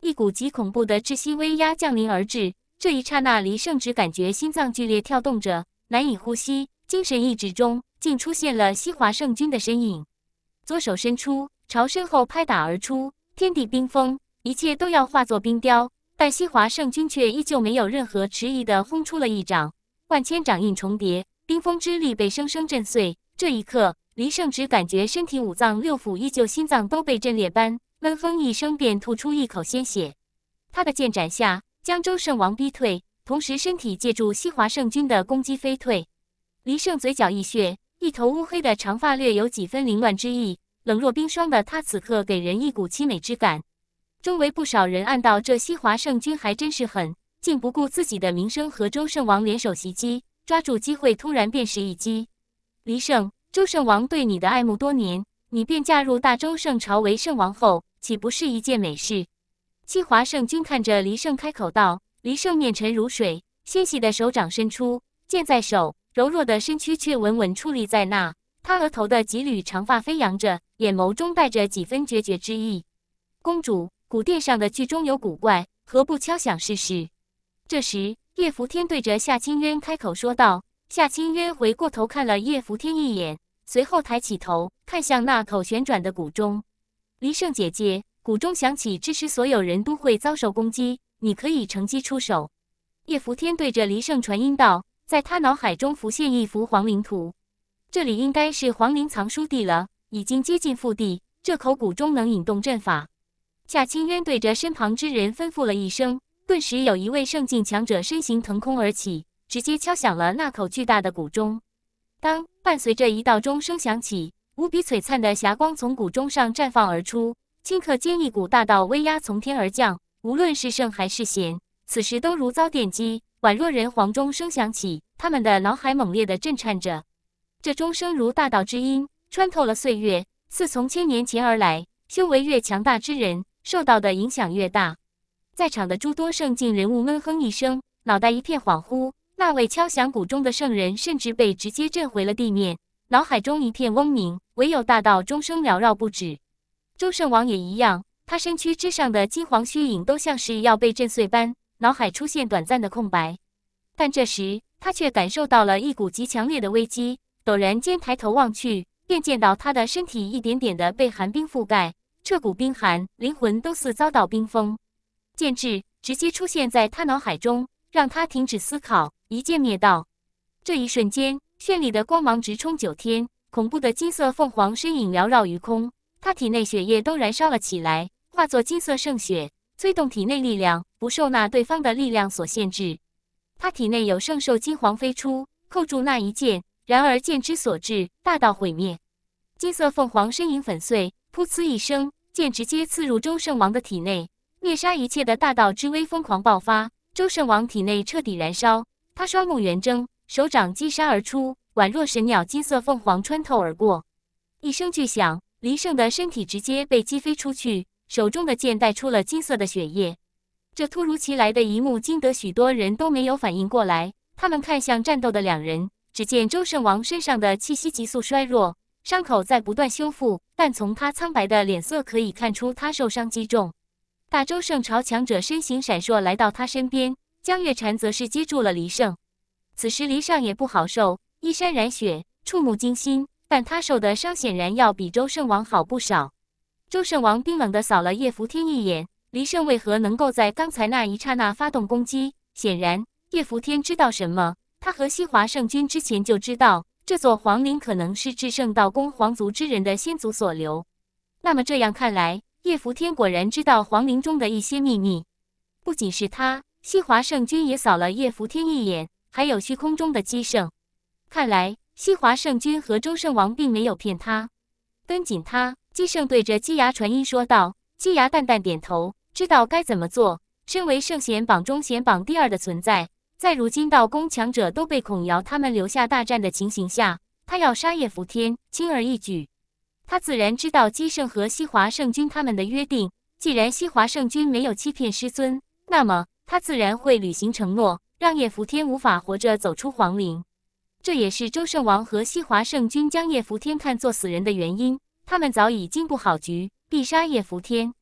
一股极恐怖的窒息威压降临而至，这一刹那，黎圣只感觉心脏剧烈跳动着，难以呼吸。精神意志中竟出现了西华圣君的身影，左手伸出。朝身后拍打而出，天地冰封，一切都要化作冰雕。但西华圣君却依旧没有任何迟疑地轰出了一掌，万千掌印重叠，冰封之力被生生震碎。这一刻，黎胜只感觉身体五脏六腑依旧，心脏都被震裂般闷哼一声，便吐出一口鲜血。他的剑斩下，将周圣王逼退，同时身体借助西华圣君的攻击飞退。黎胜嘴角一血，一头乌黑的长发略有几分凌乱之意。冷若冰霜的他，此刻给人一股凄美之感。周围不少人暗道：“这西华圣君还真是狠，竟不顾自己的名声和周圣王联手袭击，抓住机会突然便是一击。”黎圣，周圣王对你的爱慕多年，你便嫁入大周圣朝为圣王后，岂不是一件美事？西华圣君看着黎圣，开口道：“黎圣，面沉如水，纤细的手掌伸出，剑在手，柔弱的身躯却稳稳矗立在那。”他额头的几缕长发飞扬着，眼眸中带着几分决绝之意。公主，古殿上的剧中有古怪，何不敲响试试？这时，叶拂天对着夏清渊开口说道。夏清渊回过头看了叶拂天一眼，随后抬起头看向那口旋转的古钟。黎胜姐姐，古钟响起之时，所有人都会遭受攻击，你可以乘机出手。叶拂天对着黎胜传音道，在他脑海中浮现一幅黄陵图。这里应该是皇陵藏书地了，已经接近腹地。这口古钟能引动阵法。夏清渊对着身旁之人吩咐了一声，顿时有一位圣境强者身形腾空而起，直接敲响了那口巨大的古钟。当伴随着一道钟声响起，无比璀璨的霞光从古钟上绽放而出，顷刻间一股大道威压从天而降。无论是圣还是贤，此时都如遭电击，宛若人皇钟声响起，他们的脑海猛烈的震颤着。这钟声如大道之音，穿透了岁月，似从千年前而来。修为越强大之人，受到的影响越大。在场的诸多圣境人物闷哼一声，脑袋一片恍惚。那位敲响鼓钟的圣人，甚至被直接震回了地面，脑海中一片嗡鸣，唯有大道钟声缭绕不止。周圣王也一样，他身躯之上的金黄虚影都像是要被震碎般，脑海出现短暂的空白。但这时，他却感受到了一股极强烈的危机。陡然间抬头望去，便见到他的身体一点点的被寒冰覆盖，彻骨冰寒，灵魂都似遭到冰封。剑志直接出现在他脑海中，让他停止思考。一剑灭道，这一瞬间，绚丽的光芒直冲九天，恐怖的金色凤凰身影缭绕于空。他体内血液都燃烧了起来，化作金色圣血，催动体内力量，不受那对方的力量所限制。他体内有圣兽金凰飞出，扣住那一剑。然而，剑之所至，大道毁灭。金色凤凰身影粉碎，噗呲一声，剑直接刺入周圣王的体内，灭杀一切的大道之威疯狂爆发，周圣王体内彻底燃烧。他双目圆睁，手掌击杀而出，宛若神鸟金色凤凰穿透而过，一声巨响，黎胜的身体直接被击飞出去，手中的剑带出了金色的血液。这突如其来的一幕惊得许多人都没有反应过来，他们看向战斗的两人。只见周圣王身上的气息急速衰弱，伤口在不断修复，但从他苍白的脸色可以看出他受伤极重。大周圣朝强者身形闪烁，来到他身边。江月禅则是接住了黎胜。此时黎胜也不好受，衣衫染血，触目惊心，但他受的伤显然要比周圣王好不少。周圣王冰冷的扫了叶扶天一眼，黎胜为何能够在刚才那一刹那发动攻击？显然叶扶天知道什么。他和西华圣君之前就知道这座皇陵可能是至圣道宫皇族之人的先祖所留，那么这样看来，叶福天果然知道皇陵中的一些秘密。不仅是他，西华圣君也扫了叶福天一眼，还有虚空中的姬圣。看来西华圣君和周圣王并没有骗他，跟紧他。姬圣对着姬牙传音说道：“姬牙淡淡点头，知道该怎么做。身为圣贤榜中贤榜第二的存在。”在如今道宫强者都被孔瑶他们留下大战的情形下，他要杀叶福天轻而易举。他自然知道姬胜和西华圣君他们的约定，既然西华圣君没有欺骗师尊，那么他自然会履行承诺，让叶福天无法活着走出皇陵。这也是周圣王和西华圣君将叶福天看作死人的原因，他们早已经布好局，必杀叶福天。